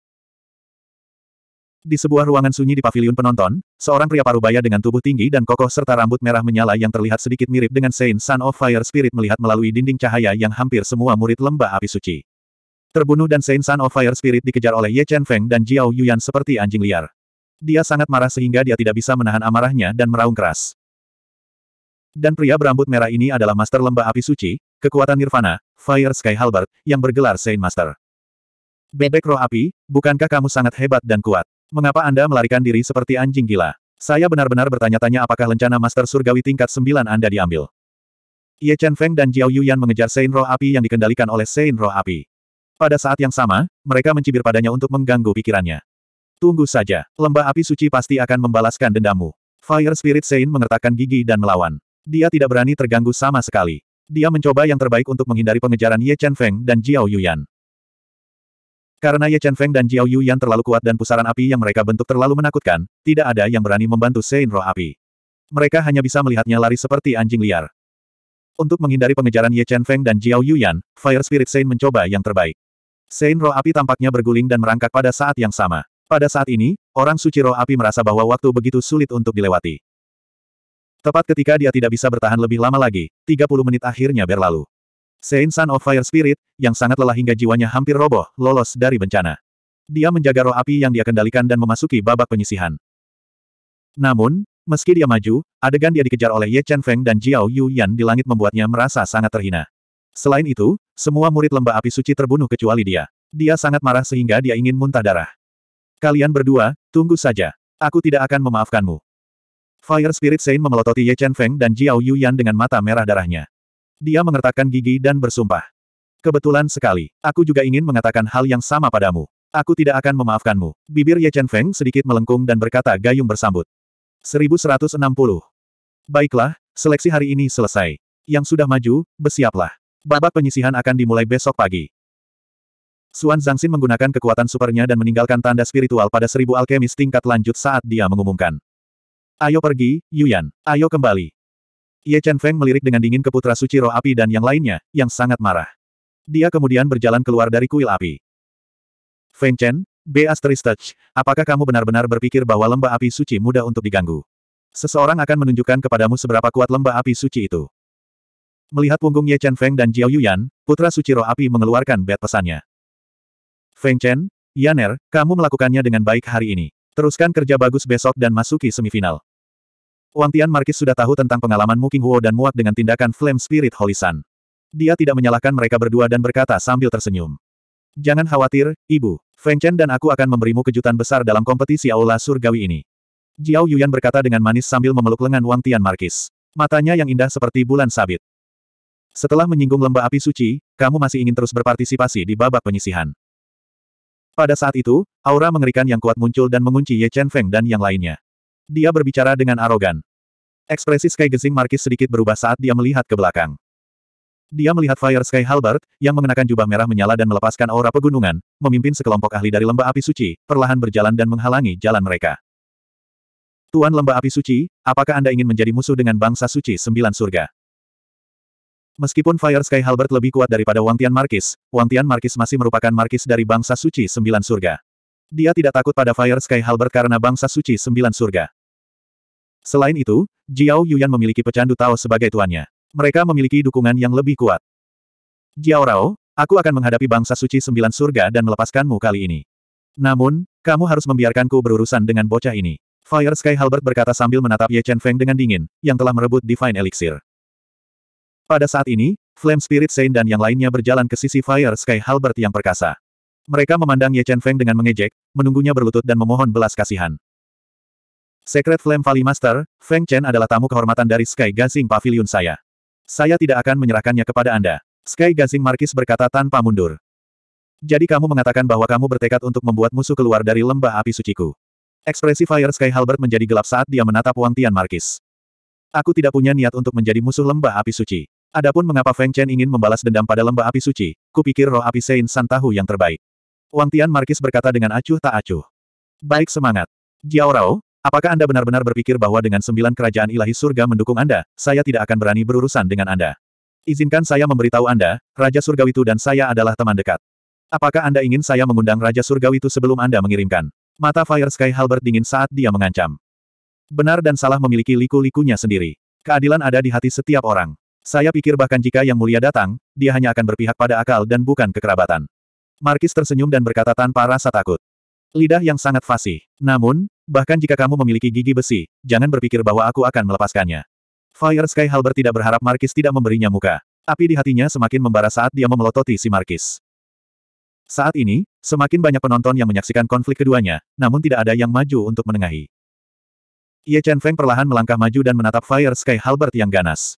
Di sebuah ruangan sunyi di pavilion penonton, seorang pria parubaya dengan tubuh tinggi dan kokoh serta rambut merah menyala yang terlihat sedikit mirip dengan Saint Sun of Fire Spirit melihat melalui dinding cahaya yang hampir semua murid lembah api suci. Terbunuh dan Saint Sun of Fire Spirit dikejar oleh Ye Chen Feng dan Jiao Yuan seperti anjing liar. Dia sangat marah sehingga dia tidak bisa menahan amarahnya dan meraung keras. Dan pria berambut merah ini adalah Master Lembah Api Suci, kekuatan Nirvana, Fire Sky Halbert yang bergelar Saint Master. Bebek roh api, bukankah kamu sangat hebat dan kuat? Mengapa Anda melarikan diri seperti anjing gila? Saya benar-benar bertanya-tanya apakah lencana Master Surgawi tingkat 9 Anda diambil. Ye Chen Feng dan Jiao Yuyan mengejar Saint Roh Api yang dikendalikan oleh Saint Roh Api. Pada saat yang sama, mereka mencibir padanya untuk mengganggu pikirannya. Tunggu saja, lembah api suci pasti akan membalaskan dendammu. Fire Spirit Saint mengertakkan gigi dan melawan. Dia tidak berani terganggu sama sekali. Dia mencoba yang terbaik untuk menghindari pengejaran Ye Chen Feng dan Jiao Yuyan. Karena Ye Chen Feng dan Jiao Yuyan terlalu kuat dan pusaran api yang mereka bentuk terlalu menakutkan, tidak ada yang berani membantu Sein Roh Api. Mereka hanya bisa melihatnya lari seperti anjing liar. Untuk menghindari pengejaran Ye Chen Feng dan Jiao Yuyan, Fire Spirit Sein mencoba yang terbaik. Sein Roh Api tampaknya berguling dan merangkak pada saat yang sama. Pada saat ini, orang suci roh api merasa bahwa waktu begitu sulit untuk dilewati. Tepat ketika dia tidak bisa bertahan lebih lama lagi, 30 menit akhirnya berlalu. Saint Sun of Fire Spirit, yang sangat lelah hingga jiwanya hampir roboh, lolos dari bencana. Dia menjaga roh api yang dia kendalikan dan memasuki babak penyisihan. Namun, meski dia maju, adegan dia dikejar oleh Ye Chen Feng dan Jiao Yu Yan di langit membuatnya merasa sangat terhina. Selain itu, semua murid lembah api suci terbunuh kecuali dia. Dia sangat marah sehingga dia ingin muntah darah. Kalian berdua, tunggu saja. Aku tidak akan memaafkanmu. Fire Spirit Saint memelototi Ye Chen Feng dan Jiao Yuyan dengan mata merah darahnya. Dia mengertakkan gigi dan bersumpah. Kebetulan sekali, aku juga ingin mengatakan hal yang sama padamu. Aku tidak akan memaafkanmu. Bibir Ye Chen Feng sedikit melengkung dan berkata gayung bersambut. 1160. Baiklah, seleksi hari ini selesai. Yang sudah maju, bersiaplah. Babak penyisihan akan dimulai besok pagi. Suan Zhangxin menggunakan kekuatan supernya dan meninggalkan tanda spiritual pada seribu alkemis tingkat lanjut saat dia mengumumkan. Ayo pergi, Yuyan. Ayo kembali. Ye Chen Feng melirik dengan dingin ke putra suci roh api dan yang lainnya, yang sangat marah. Dia kemudian berjalan keluar dari kuil api. Feng Chen, B. touch, apakah kamu benar-benar berpikir bahwa lembah api suci mudah untuk diganggu? Seseorang akan menunjukkan kepadamu seberapa kuat lembah api suci itu. Melihat punggung Ye Chen Feng dan Jiao Yuyan, putra suci roh api mengeluarkan bed pesannya. Feng Chen, Yaner, kamu melakukannya dengan baik hari ini. Teruskan kerja bagus besok dan masuki semifinal. Wang Tian Markis sudah tahu tentang pengalaman Mu Huo dan muak dengan tindakan Flame Spirit Holy Sun. Dia tidak menyalahkan mereka berdua dan berkata sambil tersenyum. Jangan khawatir, Ibu. Feng Chen dan aku akan memberimu kejutan besar dalam kompetisi Aula Surgawi ini. Jiao Yuyan berkata dengan manis sambil memeluk lengan Wang Tian Markis. Matanya yang indah seperti bulan sabit. Setelah menyinggung lembah api suci, kamu masih ingin terus berpartisipasi di babak penyisihan. Pada saat itu, aura mengerikan yang kuat muncul dan mengunci Ye Chen Feng dan yang lainnya. Dia berbicara dengan arogan. Ekspresi Sky Gesing Markis sedikit berubah saat dia melihat ke belakang. Dia melihat Fire Sky Halbert, yang mengenakan jubah merah menyala dan melepaskan aura pegunungan, memimpin sekelompok ahli dari lembah api suci, perlahan berjalan dan menghalangi jalan mereka. Tuan lembah api suci, apakah Anda ingin menjadi musuh dengan bangsa suci sembilan surga? Meskipun Fire Sky Halbert lebih kuat daripada Wang Tian Markis, Wang Tian Markis masih merupakan Markis dari bangsa suci sembilan surga. Dia tidak takut pada Fire Sky Halberd karena bangsa suci sembilan surga. Selain itu, Jiao Yuan memiliki pecandu Tao sebagai tuannya. Mereka memiliki dukungan yang lebih kuat. Jiao Rao, aku akan menghadapi bangsa suci sembilan surga dan melepaskanmu kali ini. Namun, kamu harus membiarkanku berurusan dengan bocah ini. Fire Sky Halbert berkata sambil menatap Ye Chen Feng dengan dingin, yang telah merebut Divine Elixir. Pada saat ini, Flame Spirit Saint dan yang lainnya berjalan ke sisi Fire Sky Halbert yang perkasa. Mereka memandang Ye Chen Feng dengan mengejek, menunggunya berlutut dan memohon belas kasihan. Secret Flame Valley Master, Feng Chen adalah tamu kehormatan dari Sky Gazing Pavilion saya. Saya tidak akan menyerahkannya kepada Anda. Sky Gazing Markis berkata tanpa mundur. Jadi kamu mengatakan bahwa kamu bertekad untuk membuat musuh keluar dari lembah api suciku. Ekspresi Fire Sky Halbert menjadi gelap saat dia menatap Wang Tian Markis. Aku tidak punya niat untuk menjadi musuh lembah api suci. Adapun mengapa Feng Chen ingin membalas dendam pada lembah api suci, kupikir roh api Sein San tahu yang terbaik. Wang Tian Markis berkata dengan acuh tak acuh. Baik semangat. Jiao Rao, apakah Anda benar-benar berpikir bahwa dengan sembilan kerajaan ilahi surga mendukung Anda, saya tidak akan berani berurusan dengan Anda? Izinkan saya memberitahu Anda, Raja Surgawi itu dan saya adalah teman dekat. Apakah Anda ingin saya mengundang Raja Surgawi itu sebelum Anda mengirimkan? Mata Fire Sky Halbert dingin saat dia mengancam. Benar dan salah memiliki liku-likunya sendiri. Keadilan ada di hati setiap orang. Saya pikir bahkan jika Yang Mulia datang, dia hanya akan berpihak pada akal dan bukan kekerabatan. Markis tersenyum dan berkata tanpa rasa takut. Lidah yang sangat fasih. Namun, bahkan jika kamu memiliki gigi besi, jangan berpikir bahwa aku akan melepaskannya. Fire Sky Halbert tidak berharap Markis tidak memberinya muka. Api di hatinya semakin membara saat dia memelototi si Markis. Saat ini, semakin banyak penonton yang menyaksikan konflik keduanya, namun tidak ada yang maju untuk menengahi. Ye Chen Feng perlahan melangkah maju dan menatap Fire Sky Halbert yang ganas.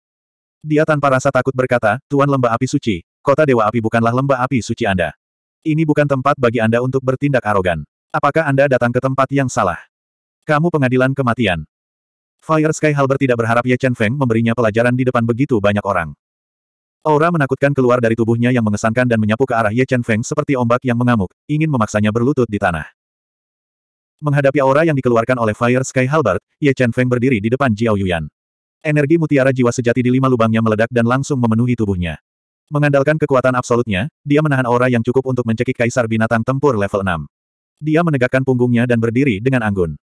Dia tanpa rasa takut berkata, Tuan Lembah Api Suci, Kota Dewa Api bukanlah lembah api suci Anda. Ini bukan tempat bagi Anda untuk bertindak arogan. Apakah Anda datang ke tempat yang salah? Kamu pengadilan kematian. Fire Sky Halber tidak berharap Ye Chen Feng memberinya pelajaran di depan begitu banyak orang. Aura menakutkan keluar dari tubuhnya yang mengesankan dan menyapu ke arah Ye Chen Feng seperti ombak yang mengamuk, ingin memaksanya berlutut di tanah. Menghadapi aura yang dikeluarkan oleh Fire Sky Halbert, Ye Chen Feng berdiri di depan Jiao Yuan. Energi mutiara jiwa sejati di lima lubangnya meledak dan langsung memenuhi tubuhnya. Mengandalkan kekuatan absolutnya, dia menahan aura yang cukup untuk mencekik kaisar binatang tempur level 6. Dia menegakkan punggungnya dan berdiri dengan anggun.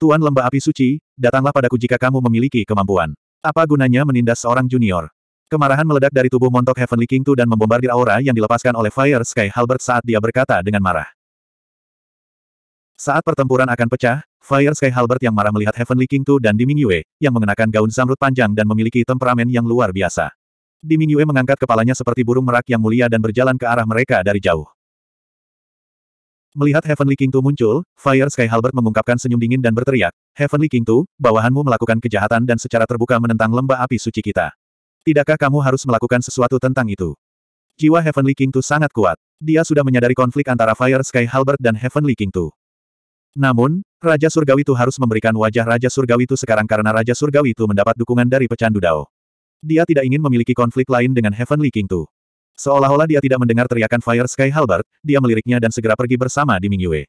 Tuan lembah api suci, datanglah padaku jika kamu memiliki kemampuan. Apa gunanya menindas seorang junior? Kemarahan meledak dari tubuh montok Heavenly King Tu dan membombardir aura yang dilepaskan oleh Fire Sky Halbert saat dia berkata dengan marah. Saat pertempuran akan pecah, Fire Sky Halbert yang marah melihat Heavenly King Tu dan Diming Yue, yang mengenakan gaun zamrud panjang dan memiliki temperamen yang luar biasa. Dimingyue mengangkat kepalanya seperti burung merak yang mulia dan berjalan ke arah mereka dari jauh. Melihat Heavenly King Tu muncul, Fire Sky Halbert mengungkapkan senyum dingin dan berteriak, Heavenly King Tu, bawahanmu melakukan kejahatan dan secara terbuka menentang lembah api suci kita. Tidakkah kamu harus melakukan sesuatu tentang itu? Jiwa Heavenly King Tu sangat kuat. Dia sudah menyadari konflik antara Fire Sky Halbert dan Heavenly King Tu. Namun, Raja Surgawi itu harus memberikan wajah Raja Surgawi itu sekarang karena Raja Surgawi itu mendapat dukungan dari pecandu Dao. Dia tidak ingin memiliki konflik lain dengan Heavenly King Tu. Seolah-olah dia tidak mendengar teriakan Fire Sky Halbert, dia meliriknya dan segera pergi bersama di Mingyue.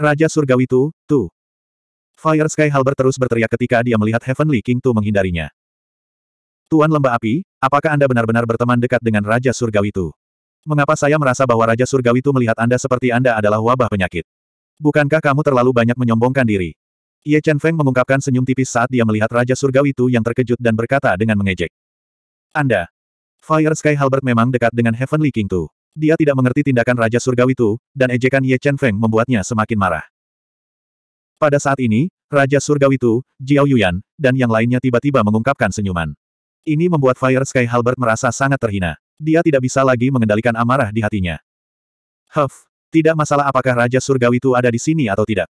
Raja Surgawi Tu, Tu. Fire Sky Halbert terus berteriak ketika dia melihat Heavenly King Tu menghindarinya. Tuan Lembah Api, apakah Anda benar-benar berteman dekat dengan Raja Surgawi Tu? Mengapa saya merasa bahwa Raja Surgawi Tu melihat Anda seperti Anda adalah wabah penyakit? Bukankah kamu terlalu banyak menyombongkan diri? Ye Chen Feng mengungkapkan senyum tipis saat dia melihat Raja Surgawi itu yang terkejut dan berkata dengan mengejek. Anda. Fire Sky Halbert memang dekat dengan Heavenly King Tu. Dia tidak mengerti tindakan Raja Surgawi itu, dan ejekan Ye Chen Feng membuatnya semakin marah. Pada saat ini, Raja Surgawi itu, Jiao Yuyan, dan yang lainnya tiba-tiba mengungkapkan senyuman. Ini membuat Fire Sky Halbert merasa sangat terhina. Dia tidak bisa lagi mengendalikan amarah di hatinya. Huff, tidak masalah apakah Raja Surgawi itu ada di sini atau tidak.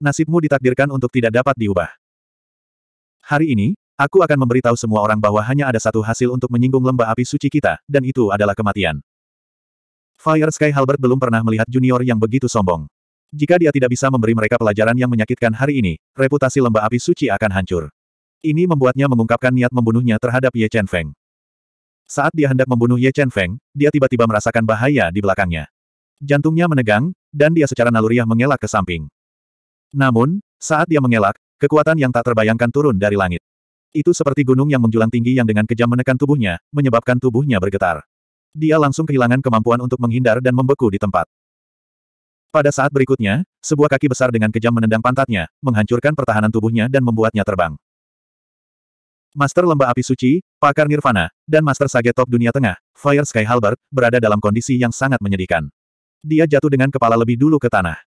Nasibmu ditakdirkan untuk tidak dapat diubah. Hari ini, aku akan memberitahu semua orang bahwa hanya ada satu hasil untuk menyinggung lembah api suci kita, dan itu adalah kematian. Fire Sky Halbert belum pernah melihat junior yang begitu sombong. Jika dia tidak bisa memberi mereka pelajaran yang menyakitkan hari ini, reputasi lembah api suci akan hancur. Ini membuatnya mengungkapkan niat membunuhnya terhadap Ye Chen Feng. Saat dia hendak membunuh Ye Chen Feng, dia tiba-tiba merasakan bahaya di belakangnya. Jantungnya menegang, dan dia secara naluriah mengelak ke samping. Namun, saat dia mengelak, kekuatan yang tak terbayangkan turun dari langit. Itu seperti gunung yang menjulang tinggi yang dengan kejam menekan tubuhnya, menyebabkan tubuhnya bergetar. Dia langsung kehilangan kemampuan untuk menghindar dan membeku di tempat. Pada saat berikutnya, sebuah kaki besar dengan kejam menendang pantatnya, menghancurkan pertahanan tubuhnya dan membuatnya terbang. Master Lembah Api Suci, Pakar Nirvana, dan Master Sage Top Dunia Tengah, Fire Sky Halbert, berada dalam kondisi yang sangat menyedihkan. Dia jatuh dengan kepala lebih dulu ke tanah.